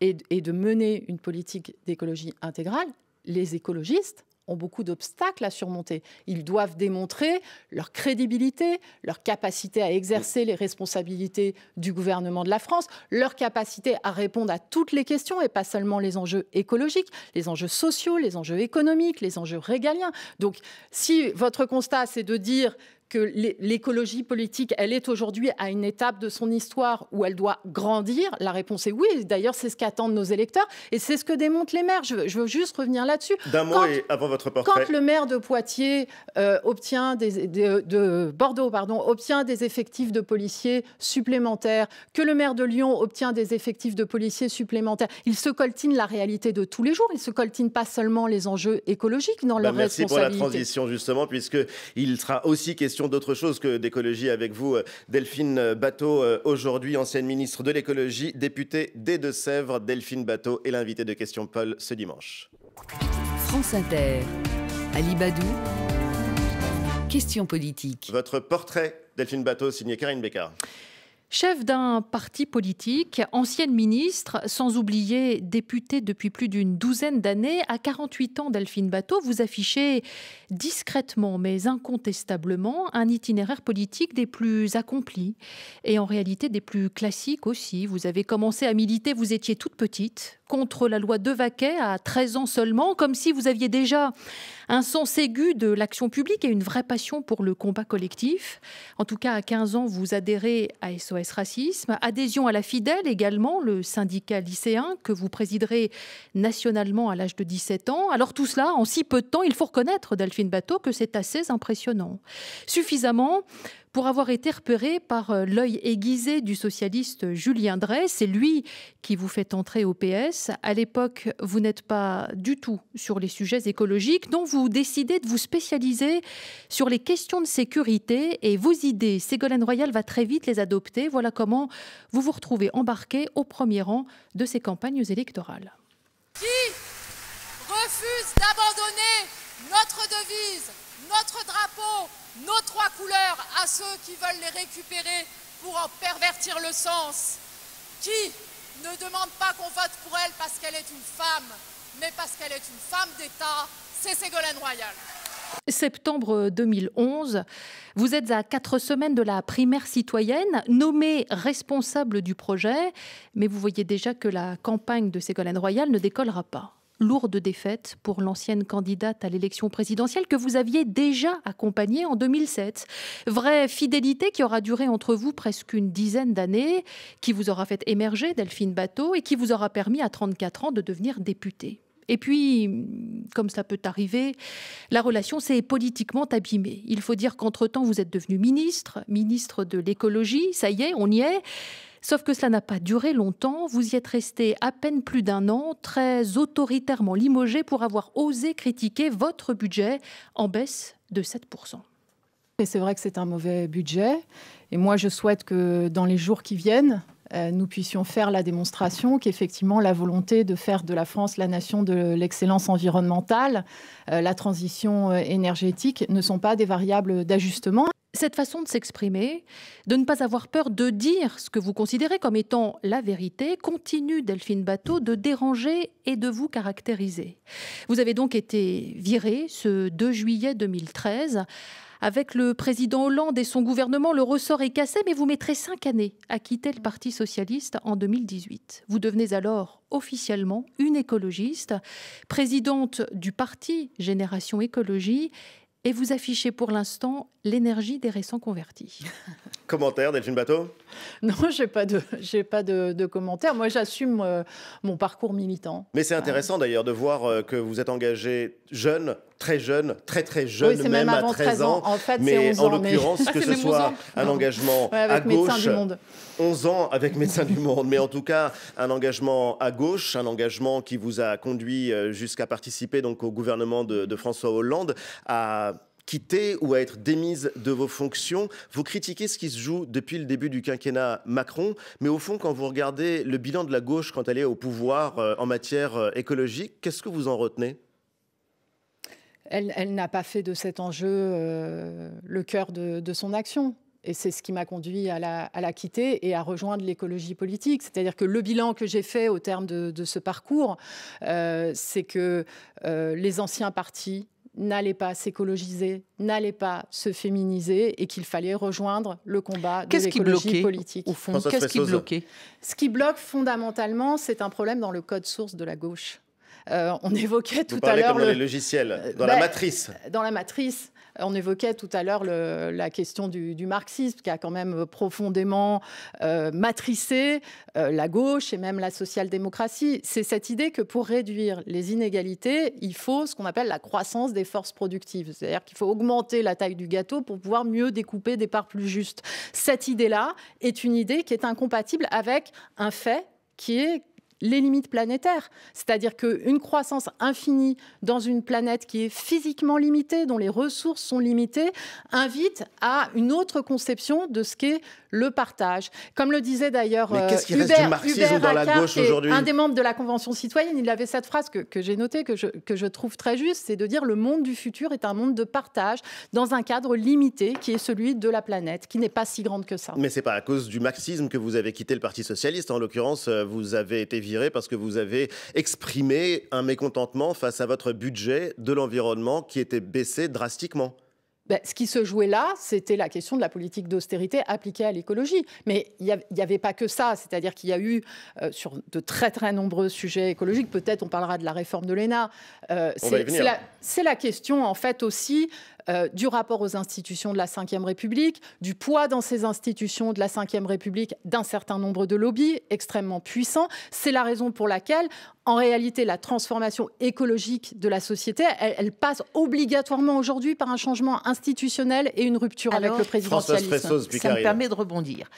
et, de mener une politique d'écologie intégrale, les écologistes ont beaucoup d'obstacles à surmonter. Ils doivent démontrer leur crédibilité, leur capacité à exercer les responsabilités du gouvernement de la France, leur capacité à répondre à toutes les questions et pas seulement les enjeux écologiques, les enjeux sociaux, les enjeux économiques, les enjeux régaliens. Donc si votre constat c'est de dire l'écologie politique, elle est aujourd'hui à une étape de son histoire où elle doit grandir La réponse est oui. D'ailleurs, c'est ce qu'attendent nos électeurs et c'est ce que démontrent les maires. Je veux, juste revenir là-dessus. D'un mot et avant votre portrait. Quand le maire de Poitiers euh, obtient des, de, Bordeaux, pardon, obtient des effectifs de policiers supplémentaires, que le maire de Lyon obtient des effectifs de policiers supplémentaires, il se coltine la réalité de tous les jours. Il se coltine pas seulement les enjeux écologiques dans bah, leur responsabilité. Merci pour la transition justement, puisque il sera aussi question d'autre chose que d'écologie avec vous, euh, Delphine Bateau, euh, aujourd'hui ancienne ministre de l'écologie, députée des Deux-Sèvres. Delphine Bateau est l'invitée de Question Paul ce dimanche. France Inter, Ali Badou, Question politique. Votre portrait, Delphine Bateau, signé Karine Bécard. Chef d'un parti politique, ancienne ministre, sans oublier députée depuis plus d'une douzaine d'années, à 48 ans, Delphine Bateau, vous affichez discrètement mais incontestablement un itinéraire politique des plus accomplis et en réalité des plus classiques aussi. Vous avez commencé à militer, vous étiez toute petite, contre la loi Devaquet à 13 ans seulement, comme si vous aviez déjà un sens aigu de l'action publique et une vraie passion pour le combat collectif. En tout cas, à 15 ans, vous adhérez à SOS Racisme. Adhésion à la Fidèle également, le syndicat lycéen que vous présiderez nationalement à l'âge de 17 ans. Alors tout cela, en si peu de temps, il faut reconnaître, Delphine Bateau, que c'est assez impressionnant. Suffisamment pour avoir été repéré par euh, l'œil aiguisé du socialiste Julien Drey. C'est lui qui vous fait entrer au PS. À l'époque, vous n'êtes pas du tout sur les sujets écologiques, donc vous décidez de vous spécialiser sur les questions de sécurité et vos idées. Ségolène Royal va très vite les adopter. Voilà comment vous vous retrouvez embarqué au premier rang de ces campagnes électorales. Qui refuse d'abandonner notre devise votre drapeau, nos trois couleurs à ceux qui veulent les récupérer pour en pervertir le sens. Qui ne demande pas qu'on vote pour elle parce qu'elle est une femme, mais parce qu'elle est une femme d'État, c'est Ségolène Royal. Septembre 2011, vous êtes à quatre semaines de la primaire citoyenne, nommée responsable du projet, mais vous voyez déjà que la campagne de Ségolène Royal ne décollera pas lourde défaite pour l'ancienne candidate à l'élection présidentielle que vous aviez déjà accompagnée en 2007. Vraie fidélité qui aura duré entre vous presque une dizaine d'années, qui vous aura fait émerger Delphine Bateau et qui vous aura permis à 34 ans de devenir députée. Et puis, comme cela peut arriver, la relation s'est politiquement abîmée. Il faut dire qu'entre-temps, vous êtes devenu ministre, ministre de l'écologie, ça y est, on y est. Sauf que cela n'a pas duré longtemps, vous y êtes resté à peine plus d'un an, très autoritairement limogé pour avoir osé critiquer votre budget en baisse de 7%. Et c'est vrai que c'est un mauvais budget. Et moi, je souhaite que dans les jours qui viennent, euh, nous puissions faire la démonstration qu'effectivement la volonté de faire de la France la nation de l'excellence environnementale, euh, la transition euh, énergétique ne sont pas des variables d'ajustement. Cette façon de s'exprimer, de ne pas avoir peur de dire ce que vous considérez comme étant la vérité, continue, Delphine Bateau, de déranger et de vous caractériser. Vous avez donc été viré ce 2 juillet 2013 avec le président Hollande et son gouvernement, le ressort est cassé, mais vous mettrez cinq années à quitter le Parti socialiste en 2018. Vous devenez alors officiellement une écologiste, présidente du parti Génération Écologie, et vous affichez pour l'instant l'énergie des récents convertis. Commentaire, Delphine Bateau Non, je n'ai pas de, pas de, commentaire. Moi, j'assume euh, mon parcours militant. Mais c'est intéressant d'ailleurs de voir euh, que vous êtes engagé jeune très jeune, très très jeune, même, à 13 ans. En fait, mais en l'occurrence, que ce soit un engagement à gauche. 11 ans avec Médecins du Monde, mais en tout cas un engagement à gauche, un engagement qui vous a conduit euh, jusqu'à participer donc au gouvernement de, de François Hollande, à quitter ou à être démise de vos fonctions. Vous critiquez ce qui se joue depuis le début du quinquennat Macron, mais au fond, quand vous regardez le bilan de la gauche quand elle est au pouvoir euh, en matière euh, écologique, qu'est-ce que vous en retenez elle, n'a pas fait de cet enjeu euh, le cœur de, son action. Et c'est ce qui m'a conduit à la, quitter et à rejoindre l'écologie politique. C'est-à-dire que le bilan que j'ai fait au terme de, ce parcours, euh, c'est que euh, les anciens partis n'allaient pas s'écologiser, n'allaient pas se féminiser et qu'il fallait rejoindre le combat de l'écologie politique. qu'est-ce qui bloquait Ce qui bloque fondamentalement, c'est un problème dans le code source de la gauche. Euh, on évoquait tout à l'heure. Euh, la ben, matrice. Dans la matrice. On évoquait tout à l'heure la question du, marxisme qui a quand même profondément euh, matricé la gauche et même la social-démocratie. C'est cette idée que pour réduire les inégalités, il faut ce qu'on appelle la croissance des forces productives. C'est-à-dire qu'il faut augmenter la taille du gâteau pour pouvoir mieux découper des parts plus justes. Cette idée-là est une idée qui est incompatible avec un fait qui est les limites planétaires. C'est-à-dire qu'une croissance infinie dans une planète qui est physiquement limitée, dont les ressources sont limitées, invite à une autre conception de ce qu'est le partage. Comme le disait d'ailleurs euh, Hubert, un des membres de la Convention citoyenne, il avait cette phrase que, j'ai notée, que je, que je trouve très juste, c'est de dire le monde du futur est un monde de partage dans un cadre limité qui est celui de la planète, qui n'est pas si grande que ça. Mais c'est pas à cause du marxisme que vous avez quitté le Parti Socialiste. En l'occurrence, euh, vous avez été viré parce que vous avez exprimé un mécontentement face à votre budget de l'environnement qui était baissé drastiquement. Ben, ce qui se jouait là, c'était la question de la politique d'austérité appliquée à l'écologie. Mais il n'y avait pas que ça. C'est-à-dire qu'il y a eu, euh, sur de très très nombreux sujets écologiques, peut-être on parlera de la réforme de l'ENA, euh, c'est la, la, question en fait aussi euh, du rapport aux institutions de la Ve République, du poids dans ces institutions de la Ve République d'un certain nombre de lobbies extrêmement puissants. C'est la raison pour laquelle, en réalité, la transformation écologique de la société, elle, passe obligatoirement aujourd'hui par un changement institutionnel et une rupture avec le présidentialisme. Ça me permet de rebondir.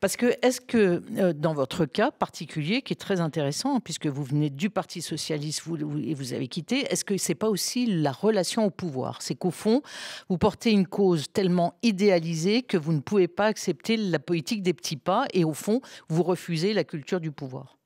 Parce que est-ce que euh, dans votre cas particulier, qui est très intéressant, puisque vous venez du Parti socialiste vous, et vous avez quitté, est-ce que c'est pas aussi la relation au pouvoir C'est qu'au fond, vous portez une cause tellement idéalisée que vous ne pouvez pas accepter la politique des petits pas et au fond, vous refusez la culture du pouvoir.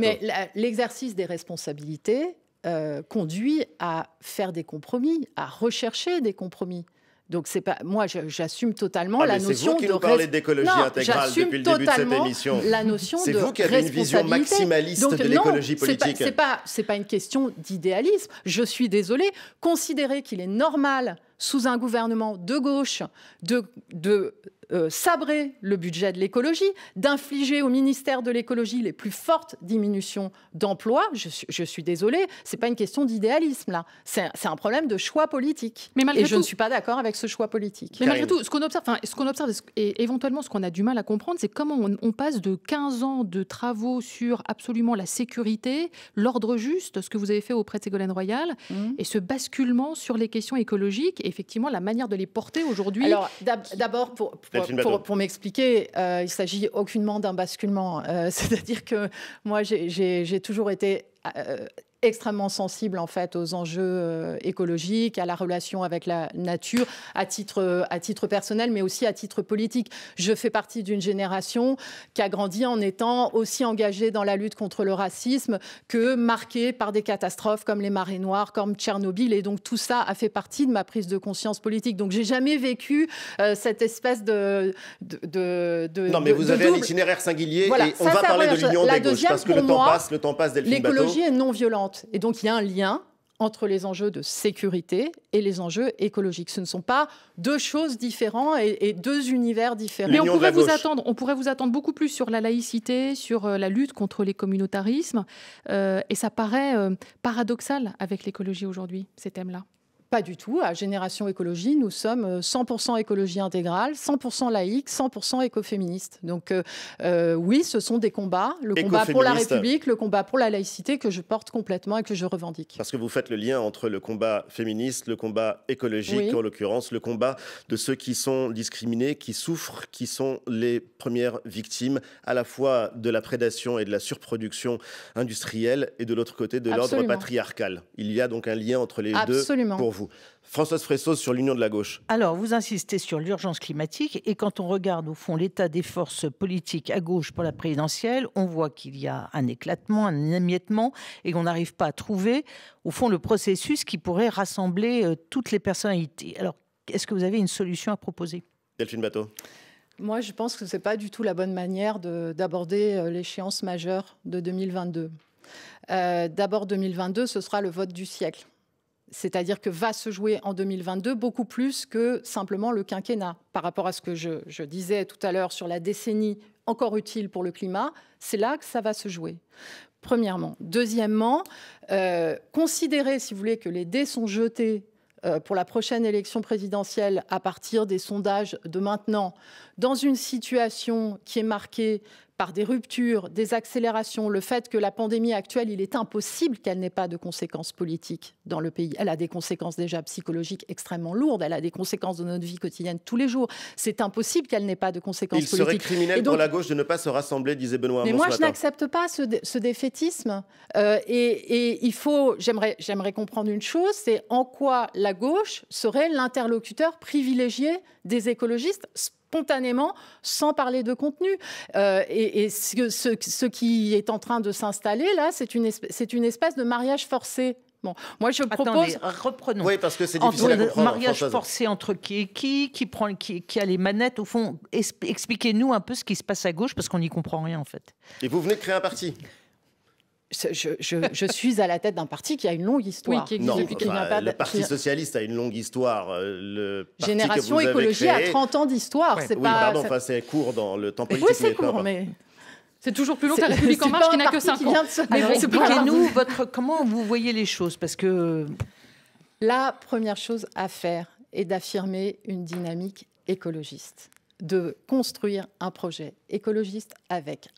Mais l'exercice des responsabilités euh, conduit à faire des compromis, à rechercher des compromis. Donc c'est pas moi j'assume totalement ah, la notion vous qui de nous parlez d'écologie intégrale depuis le début de cette émission. La notion c'est vous qui avez une vision maximaliste de l'écologie politique. C'est pas c'est pas, une question d'idéalisme. Je suis désolée, considérer qu'il est normal sous un gouvernement de gauche, de, de euh, sabrer le budget de l'écologie, d'infliger au ministère de l'écologie les plus fortes diminutions d'emplois. Je, suis désolée, c'est pas une question d'idéalisme là, c'est un problème de choix politique. Mais et je ne suis pas d'accord avec ce choix politique. Mais malgré tout, ce qu'on observe, ce qu'on observe et éventuellement ce qu'on a du mal à comprendre, c'est comment on, passe de 15 ans de travaux sur absolument la sécurité, l'ordre juste, ce que vous avez fait auprès de Ségolène Royal, mmh. et ce basculement sur les questions écologiques, et effectivement la manière de les porter aujourd'hui. Alors d'abord, pour pour, m'expliquer, il euh, il s'agit aucunement d'un basculement. Euh, c'est-à-dire que moi, j'ai toujours été euh, extrêmement sensible en fait aux enjeux euh, écologiques, à la relation avec la nature, à titre, euh, à titre personnel, mais aussi à titre politique. Je fais partie d'une génération qui a grandi en étant aussi engagée dans la lutte contre le racisme que marquée par des catastrophes comme les marées noires, comme Tchernobyl, et donc tout ça a fait partie de ma prise de conscience politique. Donc j'ai jamais vécu euh, cette espèce de, de, non mais vous avez un itinéraire singulier et on va parler de l'union des gauches parce que le temps passe, le temps passe. L'écologie est non violente. Et donc il y a un lien entre les enjeux de sécurité et les enjeux écologiques. Ce ne sont pas deux choses différentes et, deux univers différents. Mais on pourrait, vous attendre, on pourrait vous attendre beaucoup plus sur la laïcité, sur euh, la lutte contre les communautarismes. Euh, et ça paraît euh, paradoxal avec l'écologie aujourd'hui, ces thèmes-là. Pas du tout. À Génération Écologie, nous sommes 100% euh, écologie intégrale, 100% laïque, 100% écoféministe. Donc euh, euh, oui, ce sont des combats. Le combat pour la République, le combat pour la laïcité que je porte complètement et que je revendique. Parce que vous faites le lien entre le combat féministe, le combat écologique, en l'occurrence le combat de ceux qui sont discriminés, qui souffrent, qui sont les premières victimes à la fois de la prédation et de la surproduction industrielle et de l'autre côté de l'ordre patriarcal. Il y a donc un lien entre les deux pour vous. Françoise Fressos sur l'Union de la gauche. Alors, vous insistez sur l'urgence climatique et quand on regarde au fond l'état des forces politiques à gauche pour la présidentielle, on voit qu'il y a un éclatement, un émiettement et qu'on n'arrive pas à trouver au fond le processus qui pourrait rassembler euh, toutes les personnalités. Alors, est-ce que vous avez une solution à proposer Delphine Bateau. Moi, je pense que ce n'est pas du tout la bonne manière d'aborder euh, l'échéance majeure de 2022. Euh, d'abord 2022, ce sera le vote du siècle. C'est-à-dire que va se jouer en 2022 beaucoup plus que simplement le quinquennat. Par rapport à ce que je, disais tout à l'heure sur la décennie encore utile pour le climat, c'est là que ça va se jouer. Premièrement. Deuxièmement, euh, considérez, considérer, si vous voulez, que les dés sont jetés euh, pour la prochaine élection présidentielle à partir des sondages de maintenant dans une situation qui est marquée par des ruptures, des accélérations, le fait que la pandémie actuelle, il est impossible qu'elle n'ait pas de conséquences politiques dans le pays. Elle a des conséquences déjà psychologiques extrêmement lourdes, elle a des conséquences de notre vie quotidienne tous les jours. C'est impossible qu'elle n'ait pas de conséquences il politiques. Il serait criminel pour la gauche de ne pas se rassembler, disait Benoît Mais moi, je n'accepte pas ce, défaitisme. Euh, et, et, il faut, j'aimerais comprendre une chose, c'est en quoi la gauche serait l'interlocuteur privilégié des écologistes spontanément sans parler de contenu. Euh, et, ce, qui est en train de s'installer là, c'est une, espèce de mariage forcé. Bon, moi je propose. reprenons. Oui, parce que c'est difficile à comprendre. Mariage forcé entre qui et qui, qui prend, qui, qui a les manettes. Au fond, expliquez-nous un peu ce qui se passe à gauche, parce qu'on n'y comprend rien en fait. Et vous venez de créer un parti je, suis à la tête d'un parti qui a une longue histoire. Oui, non, le Parti socialiste a une longue histoire. Euh, le Génération que vous écologie avez créé... a 30 ans d'histoire. c'est pas, pardon, c'est court dans le temps politique. Oui, c'est court, mais... C'est toujours plus long que la République en marche qui n'a que 5 ans. Mais Expliquez-nous votre, comment vous voyez les choses, parce que... La première chose à faire est d'affirmer une dynamique écologiste, de construire un projet écologiste avec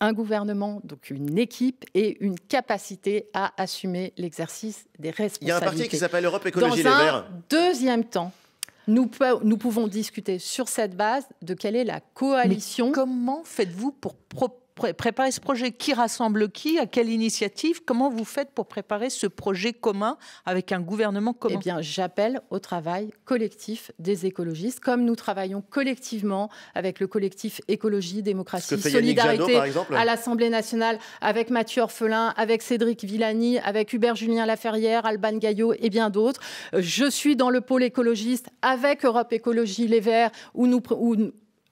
un gouvernement, donc une équipe et une capacité à assumer l'exercice des responsabilités. Il y a un parti qui s'appelle Europe Écologie Dans Les Verts. Un deuxième temps, nous, nous, pouvons discuter sur cette base de quelle est la coalition. comment faites-vous pour proposer préparer ce projet Qui rassemble qui À quelle initiative Comment vous faites pour préparer ce projet commun avec un gouvernement commun Eh bien, j'appelle au travail collectif des écologistes, comme nous travaillons collectivement avec le collectif Écologie, Démocratie, Solidarité à l'Assemblée nationale, avec Mathieu Orphelin, avec Cédric Villani, avec Hubert Julien Laferrière, Alban Gaillot et bien d'autres. Euh, je suis dans le pôle écologiste avec Europe Écologie Les Verts, où nous,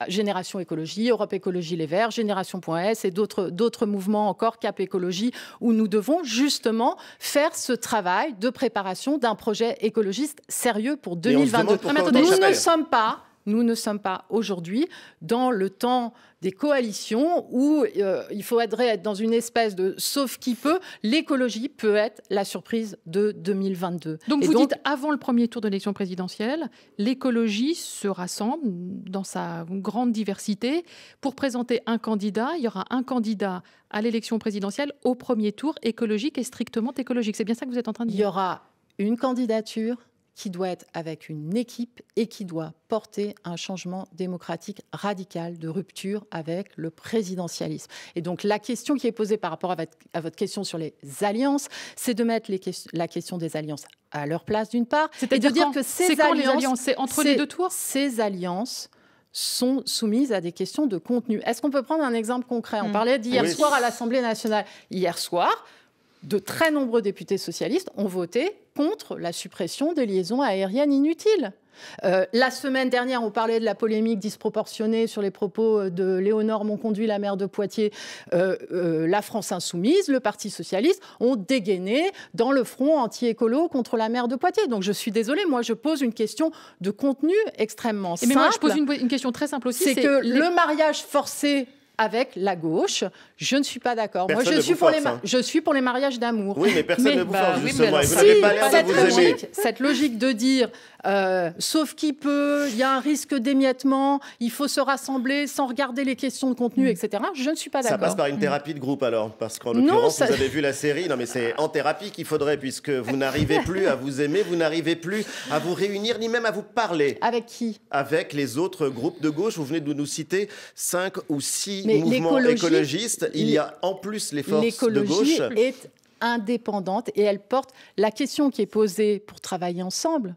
Génération Écologie, Europe Écologie Les Verts, Génération.s et d'autres mouvements encore, Cap Écologie, où nous devons justement faire ce travail de préparation d'un projet écologiste sérieux pour 2022. nous ne sommes pas nous ne sommes pas aujourd'hui dans le temps des coalitions où euh, il faudrait être dans une espèce de sauf qui peut. L'écologie peut être la surprise de 2022. Donc vous dites avant le premier tour de l'élection présidentielle, l'écologie se rassemble dans sa grande diversité pour présenter un candidat. Il y aura un candidat à l'élection présidentielle au premier tour écologique et strictement écologique. C'est bien ça que vous êtes en train de dire. Il y aura une candidature qui doit être avec une équipe et qui doit porter un changement démocratique radical de rupture avec le présidentialisme. Et donc la question qui est posée par rapport à votre, question sur les alliances, c'est de mettre la question des alliances à leur place d'une part, cest à dire que ces alliances, c'est entre les deux tours, ces alliances sont soumises à des questions de contenu. Est-ce qu'on peut prendre un exemple concret On mmh. parlait d'hier soir à l'Assemblée nationale. Hier soir, de très nombreux députés socialistes ont voté contre la suppression des liaisons aériennes inutiles. Euh, la semaine dernière, on parlait de la polémique disproportionnée sur les propos euh, de Léonore conduit la maire de Poitiers. Euh, la France insoumise, le Parti socialiste ont dégainé dans le front anti-écolo contre la maire de Poitiers. Donc je suis désolée, moi je pose une question de contenu extrêmement simple. Eh Mais moi je pose une, question très simple aussi. C'est que le mariage forcé avec la gauche. Je ne suis pas d'accord. Moi, je suis, pour les hein. je suis pour les mariages d'amour. Oui, mais personne ne vous force, bah, justement. si, pas cette, vous logique, cette logique de dire, euh, sauf qui peut, il y a un risque d'émiettement, il faut se rassembler sans regarder les questions de contenu, etc., je ne suis pas d'accord. Ça passe par une thérapie de groupe, alors Parce qu'en l'occurrence, vous avez vu la série. Non, mais c'est en thérapie qu'il faudrait, puisque vous n'arrivez plus à vous aimer, vous n'arrivez plus à vous réunir, ni même à vous parler. Avec qui Avec les autres groupes de gauche. Vous venez de nous citer cinq ou six mouvements écologistes il y a en plus les forces de gauche. est indépendante et elle porte la question qui est posée pour travailler ensemble.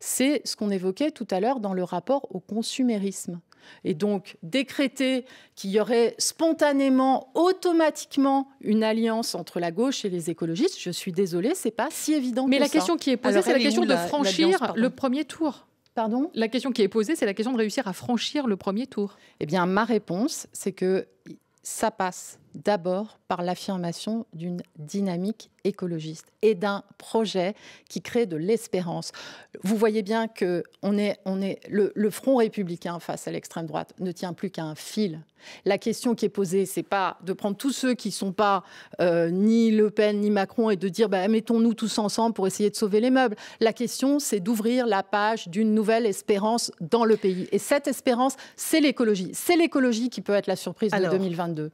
C'est ce qu'on évoquait tout à l'heure dans le rapport au consumérisme. Et donc décréter qu'il y aurait spontanément, automatiquement, une alliance entre la gauche et les écologistes, je suis désolée, c'est pas si évident. Mais la question qui est posée, c'est la question de franchir le premier tour. Pardon La question qui est posée, c'est la question de réussir à franchir le premier tour. Eh bien, ma réponse, c'est que ça passe d'abord par l'affirmation d'une dynamique écologiste et d'un projet qui crée de l'espérance. Vous voyez bien que on est, on est, le, front républicain face à l'extrême droite ne tient plus qu'à un fil. La question qui est posée, c'est pas de prendre tous ceux qui ne sont pas euh, ni Le Pen ni Macron et de dire bah, mettons-nous tous ensemble pour essayer de sauver les meubles. La question, c'est d'ouvrir la page d'une nouvelle espérance dans le pays. Et cette espérance, c'est l'écologie. C'est l'écologie qui peut être la surprise de 2022.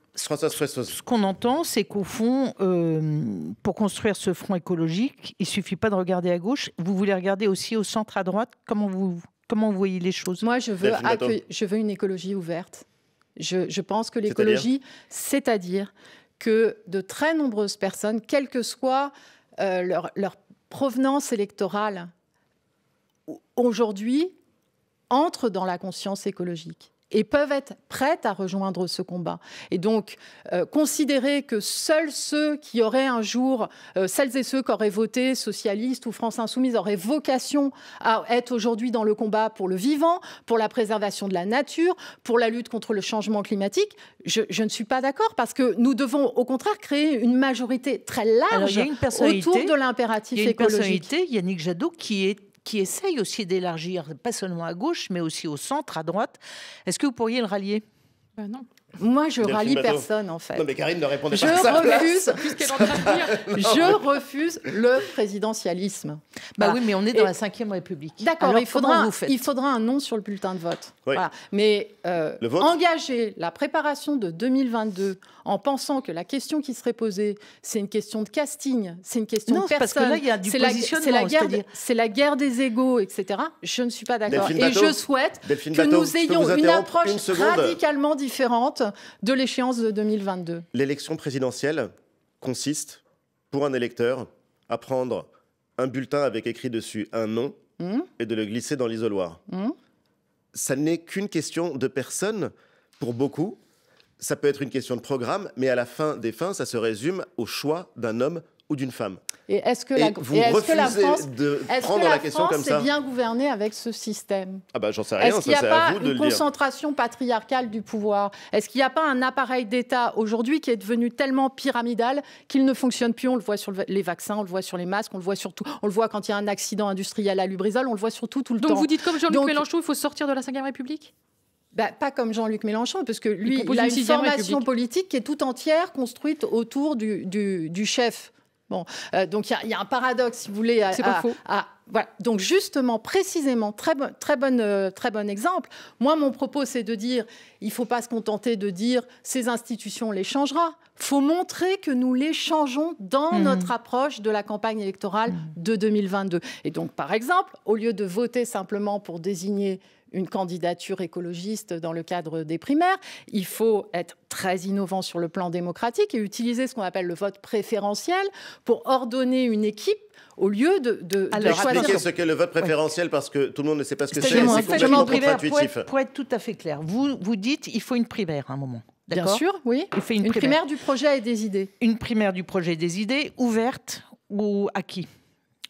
Ce qu'on entend, c'est qu'au fond, euh, pour construire ce front écologique, il suffit pas de regarder à gauche. Vous voulez regarder aussi au centre à droite. Comment vous comment vous voyez les choses Moi, je veux je veux une écologie ouverte. Je, je pense que l'écologie, c'est-à-dire que de très nombreuses personnes, quelle que soit euh, leur, leur provenance électorale, aujourd'hui entrent dans la conscience écologique et peuvent être prêtes à rejoindre ce combat. Et donc, euh, considérer que seuls ceux qui auraient un jour, euh, celles et ceux qui auraient voté socialiste ou France Insoumise, auraient vocation à être aujourd'hui dans le combat pour le vivant, pour la préservation de la nature, pour la lutte contre le changement climatique, je, ne suis pas d'accord parce que nous devons au contraire créer une majorité très large autour de l'impératif écologique. Il y a une personnalité, Yannick Jadot, qui est qui essaye aussi d'élargir, pas seulement à gauche, mais aussi au centre, à droite. Est-ce que vous pourriez le rallier ben Non. Moi, je rallie personne, en fait. Non, mais Karine ne répondait je pas à Refuse, je refuse le présidentialisme. Bah, oui, mais on est dans la la Ve République. D'accord, il, faudra un, il faudra un nom sur le bulletin de vote. Voilà. Mais euh, engager la préparation de 2022 en pensant que la question qui serait posée, c'est une question de casting, c'est une question de personne. parce que là, il y a du positionnement. C'est la, guerre, c'est la guerre des égaux, etc. Je ne suis pas d'accord. Et je souhaite que nous ayons une approche radicalement différente de l'échéance de 2022. L'élection présidentielle consiste, pour un électeur, à prendre un bulletin avec écrit dessus un nom hmm. et de le glisser dans l'isoloir. Hmm. Ça n'est qu'une question de personne pour beaucoup. Ça peut être une question de programme, mais à la fin des fins, ça se résume au choix d'un homme ou d'une femme. Et est-ce que, la... France, de prendre la, question comme ça est bien gouvernée avec ce système Ah bah, j'en sais rien. Est-ce qu'il n'y a pas une concentration patriarcale du pouvoir Est-ce qu'il n'y a pas un appareil d'État aujourd'hui qui est devenu tellement pyramidal qu'il ne fonctionne plus On le voit sur les vaccins, on le voit sur les masques, on le voit surtout, on le voit quand il y a un accident industriel à Lubrizol, on le voit surtout tout le temps. Donc vous dites comme Jean-Luc Mélenchon, il faut sortir de la Ve République bah, pas comme Jean-Luc Mélenchon, parce que lui, il, a une formation politique qui est tout entière construite autour du, du, du chef Bon, euh, donc il y, a un paradoxe, si vous voulez, C'est pas faux. Donc justement, précisément, très bon, très bonne, euh, très bon exemple. Moi, mon propos, c'est de dire, il ne faut pas se contenter de dire ces institutions, les changera. Faut montrer que nous les changeons dans mmh. notre approche de la campagne électorale mmh. de 2022. Et donc, par exemple, au lieu de voter simplement pour désigner une candidature écologiste dans le cadre des primaires. Il faut être très innovant sur le plan démocratique et utiliser ce qu'on appelle le vote préférentiel pour ordonner une équipe au lieu de, de, Alors, de ce qu'est le vote préférentiel parce que tout le monde ne sait pas ce que c'est. C'est complètement contre-intuitif. Pour, être tout à fait clair, vous, vous dites il faut une primaire à un moment. Bien sûr, oui. une, primaire. du projet et des idées. Une primaire du projet et des idées ouverte ou à qui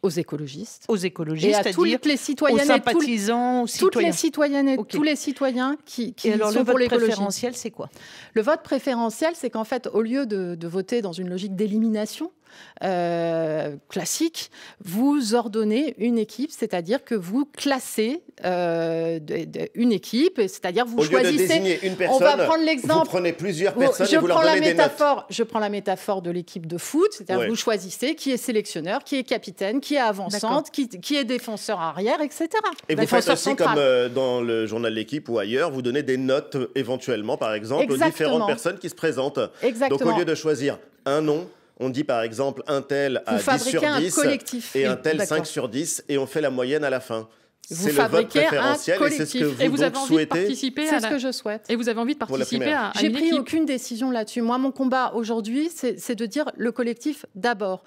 aux écologistes. Aux écologistes, et à, dire aux sympathisants, aux citoyens. Toutes les citoyennes et tous les citoyens qui, sont le vote préférentiel, c'est quoi Le vote préférentiel, c'est qu'en fait, au lieu de voter dans une logique d'élimination, euh, classique, vous ordonnez une équipe, c'est-à-dire que vous classez euh, une équipe, c'est-à-dire vous choisissez. une personne, on va prendre l'exemple. Vous prenez plusieurs personnes je vous prends la métaphore, Je prends la métaphore de l'équipe de foot, c'est-à-dire vous choisissez qui est sélectionneur, qui est capitaine, qui est avançante, qui, est défenseur arrière, etc. Et vous faites aussi comme euh, dans le journal L'équipe ou ailleurs, vous donnez des notes éventuellement, par exemple, aux différentes personnes qui se présentent. Donc au lieu de choisir un nom, on dit par exemple un tel à 10 sur 10 et un tel 5 sur 10 et on fait la moyenne à la fin. C'est le vote préférentiel et c'est ce que vous, avez envie De participer c'est ce que je souhaite. Et vous avez envie de participer à, J'ai pris aucune décision là-dessus. Moi, mon combat aujourd'hui, c'est de dire le collectif d'abord.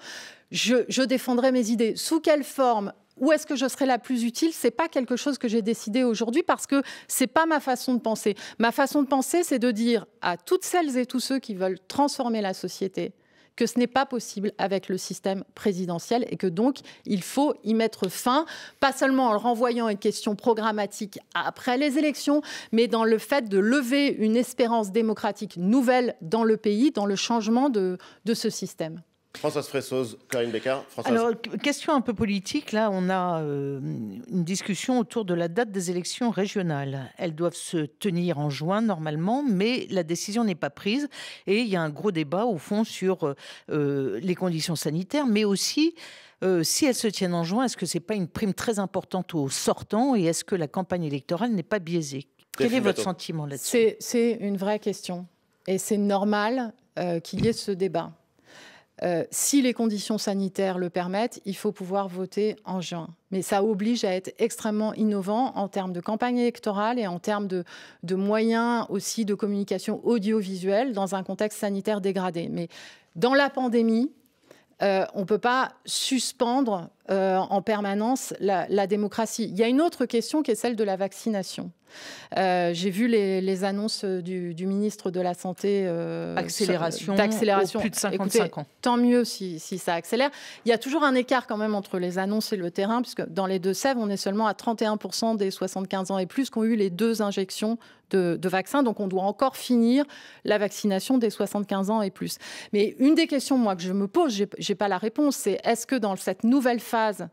Je, défendrai mes idées. Sous quelle forme où est-ce que je serai la plus utile C'est pas quelque chose que j'ai décidé aujourd'hui parce que c'est pas ma façon de penser. Ma façon de penser, c'est de dire à toutes celles et tous ceux qui veulent transformer la société, que ce n'est pas possible avec le système présidentiel et que donc il faut y mettre fin, pas seulement en renvoyant une question programmatique après les élections, mais dans le fait de lever une espérance démocratique nouvelle dans le pays, dans le changement de ce système. Françoise Fressoz, Becker. Alors, question un peu politique. Là, on a euh, une discussion autour de la date des élections régionales. Elles doivent se tenir en juin, normalement, mais la décision n'est pas prise. Et il y a un gros débat, au fond, sur euh, euh, les conditions sanitaires, mais aussi si elles se tiennent en juin, est-ce que ce n'est pas une prime très importante aux sortants et est-ce que la campagne électorale n'est pas biaisée Quel est votre sentiment là-dessus C'est une vraie question. Et c'est normal qu'il y ait ce débat. Euh, si les conditions sanitaires le permettent, il faut pouvoir voter en juin. Mais ça oblige à être extrêmement innovant en termes de campagne électorale et en termes de, moyens aussi de communication audiovisuelle dans un contexte sanitaire dégradé. Mais dans la pandémie, euh, on ne peut pas suspendre euh, en permanence la, démocratie. Il y a une autre question qui est celle de la vaccination. Euh, j'ai vu les, annonces du, ministre de la Santé euh, accélération, d'accélération plus de 55 ans. Tant mieux si, ça accélère. Il y a toujours un écart quand même entre les annonces et le terrain, puisque dans les deux sèvres, on est seulement à 31% des 75 ans et plus qui ont eu les deux injections de, de, vaccins. Donc on doit encore finir la vaccination des 75 ans et plus. Mais une des questions, moi, que je me pose, je n'ai pas la réponse, c'est est-ce que dans cette nouvelle phase phase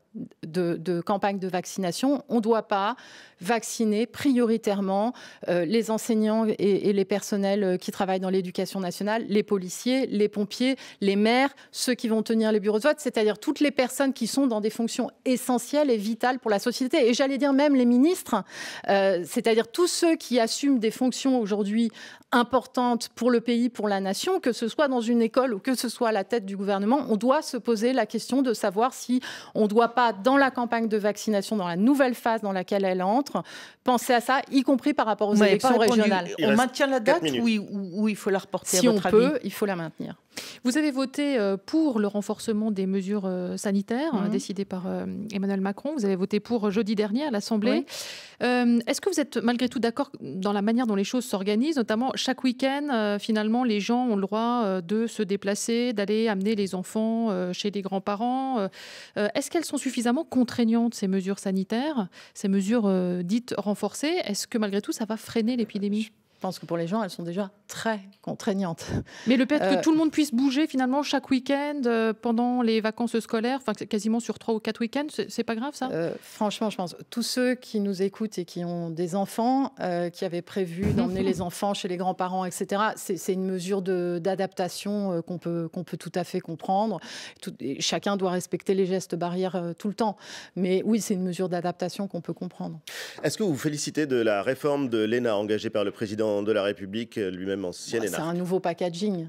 de, campagne de vaccination, on ne doit pas vacciner prioritairement euh, les enseignants et, les personnels euh, qui travaillent dans l'éducation nationale, les policiers, les pompiers, les maires, ceux qui vont tenir les bureaux de vote, c'est-à-dire toutes les personnes qui sont dans des fonctions essentielles et vitales pour la société. Et j'allais dire même les ministres, euh, c'est-à-dire tous ceux qui assument des fonctions aujourd'hui importantes pour le pays, pour la nation, que ce soit dans une école ou que ce soit à la tête du gouvernement, on doit se poser la question de savoir si on ne doit pas, dans la campagne de vaccination, dans la nouvelle phase dans laquelle elle entre, penser à ça, y compris par rapport aux élections régionales. On maintient la date ou, il faut la reporter Si on peut, il faut la maintenir. Vous avez voté euh, pour le renforcement des mesures euh, sanitaires mhm. décidées par euh, Emmanuel Macron. Vous avez voté pour jeudi dernier à l'Assemblée. Est-ce que vous êtes malgré tout d'accord dans la manière dont les choses s'organisent Notamment, chaque week-end, finalement, les gens ont le droit de se déplacer, d'aller amener les enfants chez les grands-parents. Est-ce qu'elles sont suffisamment contraignantes, ces mesures sanitaires, ces mesures dites renforcées Est-ce que malgré tout, ça va freiner l'épidémie pense que pour les gens, elles sont déjà très contraignantes. Mais le fait que euh, tout le monde puisse bouger finalement chaque week-end euh, pendant les vacances scolaires, enfin quasiment sur trois ou quatre week-ends, c'est pas grave ça euh, Franchement, je pense tous ceux qui nous écoutent et qui ont des enfants, qui avaient prévu mhm. d'emmener les enfants chez les grands-parents, etc. C'est une mesure d'adaptation qu'on peut qu'on peut tout à fait comprendre. Tout, chacun doit respecter les gestes barrières tout le temps. Mais oui, c'est une mesure d'adaptation qu'on peut comprendre. Est-ce que vous vous félicitez de la réforme de l'ENA engagée par le président de la République euh, lui-même ancien bah, C'est un nouveau packaging.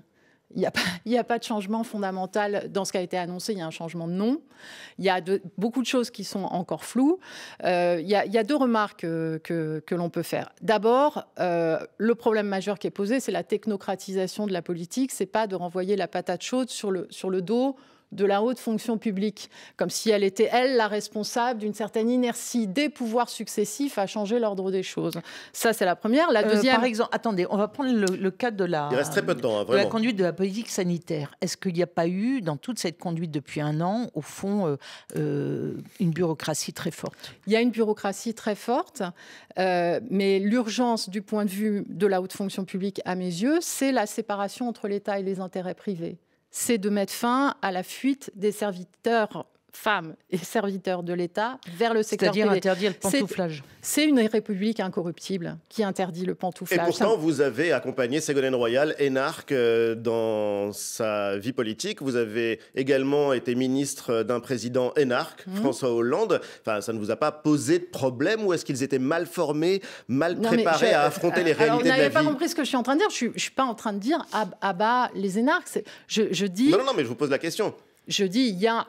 Il n'y a, pas de changement fondamental dans ce qui a été annoncé. Il y a un changement de nom. Il y a beaucoup de choses qui sont encore floues. Euh, il, y a, deux remarques euh, que, l'on peut faire. D'abord, le problème majeur qui est posé, c'est la technocratisation de la politique. Ce n'est pas de renvoyer la patate chaude sur le dos de la haute fonction publique, comme si elle était, elle, la responsable d'une certaine inertie des pouvoirs successifs à changer l'ordre des choses. Ça, c'est la première. La euh, deuxième... par exemple, attendez, on va prendre le, cas de la... Hein, conduite de la politique sanitaire. Est-ce qu'il n'y a pas eu, dans toute cette conduite depuis un an, au fond, euh, euh, une bureaucratie très forte Il y a une bureaucratie très forte, mais l'urgence du point de vue de la haute fonction publique, à mes yeux, c'est la séparation entre l'État et les intérêts privés c'est de mettre fin à la fuite des serviteurs femmes et serviteurs de l'État vers le secteur privé. C'est-à-dire interdire le pantouflage. C'est une république incorruptible qui interdit le pantouflage. Et pourtant, vous avez accompagné Ségolène Royal, énarque, euh, dans sa vie politique. Vous avez également été ministre d'un président énarque, mmh. François Hollande. Enfin, ça ne vous a pas posé de problème ou est-ce qu'ils étaient mal formés, mal préparés à affronter les euh, réalités de la vie Vous n'avez pas compris ce que je suis en train de dire. Je ne suis, pas en train de dire à bas les énarques. Je, je dis. Non, non, non, mais je vous pose la question je dis, il y, a,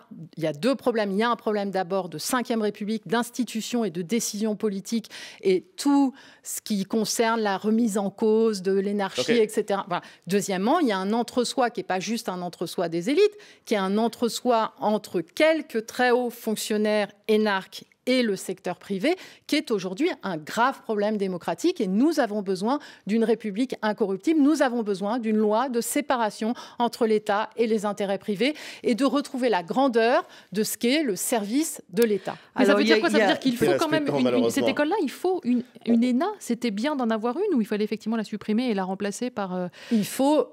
deux problèmes. Il y a un problème d'abord de 5 République, d'institutions et de décisions politiques, et tout ce qui concerne la remise en cause de l'énarchie, etc. deuxièmement, il y a un entre-soi qui n'est pas juste un entre-soi des élites, qui est un entre-soi entre quelques très hauts fonctionnaires énarques et le secteur privé, qui est aujourd'hui un grave problème démocratique. Et nous avons besoin d'une République incorruptible. Nous avons besoin d'une loi de séparation entre l'État et les intérêts privés et de retrouver la grandeur de ce qu'est le service de l'État. Mais ça veut dire quoi Ça veut dire qu'il faut quand même cette école-là. Il faut une, une ENA. C'était bien d'en avoir une ou il fallait effectivement la supprimer et la remplacer par. Euh, il faut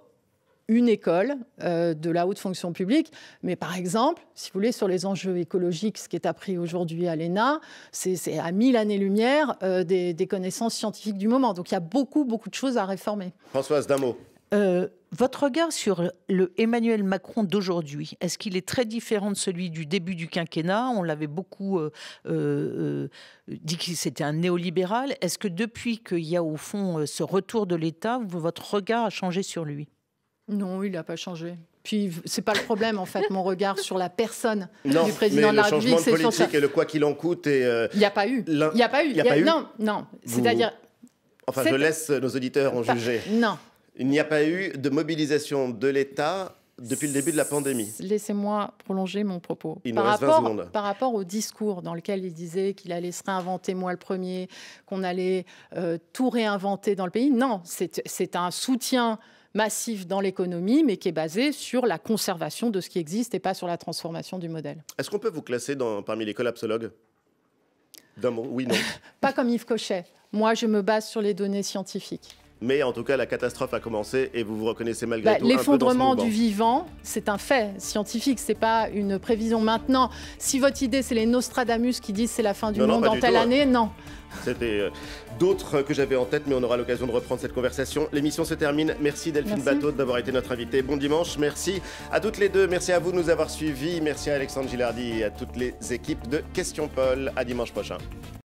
une école euh, de la haute fonction publique. Mais par exemple, si vous voulez, sur les enjeux écologiques, ce qui est appris aujourd'hui à l'ENA, c'est à mille années-lumière euh, des, connaissances scientifiques du moment. Donc il y a beaucoup, beaucoup de choses à réformer. Françoise, damo euh, votre regard sur le Emmanuel Macron d'aujourd'hui, est-ce qu'il est très différent de celui du début du quinquennat On l'avait beaucoup dit qu'il c'était un néolibéral. Est-ce que depuis qu'il y a au fond ce retour de l'État, votre regard a changé sur lui non, il n'a pas changé. Puis c'est pas le problème en fait, mon regard sur la personne du président de la le c'est politique Et le quoi qu'il en coûte et. Euh, il n'y a pas eu. Il n'y a pas eu. pas eu. Non, non. C'est-à-dire. Enfin, je laisse nos auditeurs en juger. Non. Il n'y a pas eu de mobilisation de l'État depuis le début de la pandémie. Laissez-moi prolonger mon propos. Il par, nous reste rapport, 20 secondes. par rapport au discours dans lequel il disait qu'il allait se réinventer, moi le premier, qu'on allait euh, tout réinventer dans le pays, non, c'est un soutien massif dans l'économie, mais qui est basé sur la conservation de ce qui existe et pas sur la transformation du modèle. Est-ce qu'on peut vous classer dans, parmi les collapsologues oui, non Pas comme Yves Cochet. Moi, je me base sur les données scientifiques. Mais en tout cas, la catastrophe a commencé et vous vous reconnaissez malgré bah, tout. L'effondrement du vivant, c'est un fait scientifique, c'est pas une prévision. Maintenant, si votre idée, c'est les Nostradamus qui disent c'est la fin du monde dans telle année, non. C'était. Euh, d'autres que j'avais en tête, mais on aura l'occasion de reprendre cette conversation. L'émission se termine. Merci Delphine Bateau d'avoir été notre invitée. Bon dimanche. Merci à toutes les deux. Merci à vous de nous avoir suivis. Merci à Alexandre Gilardi et à toutes les équipes de Question Paul. À dimanche prochain.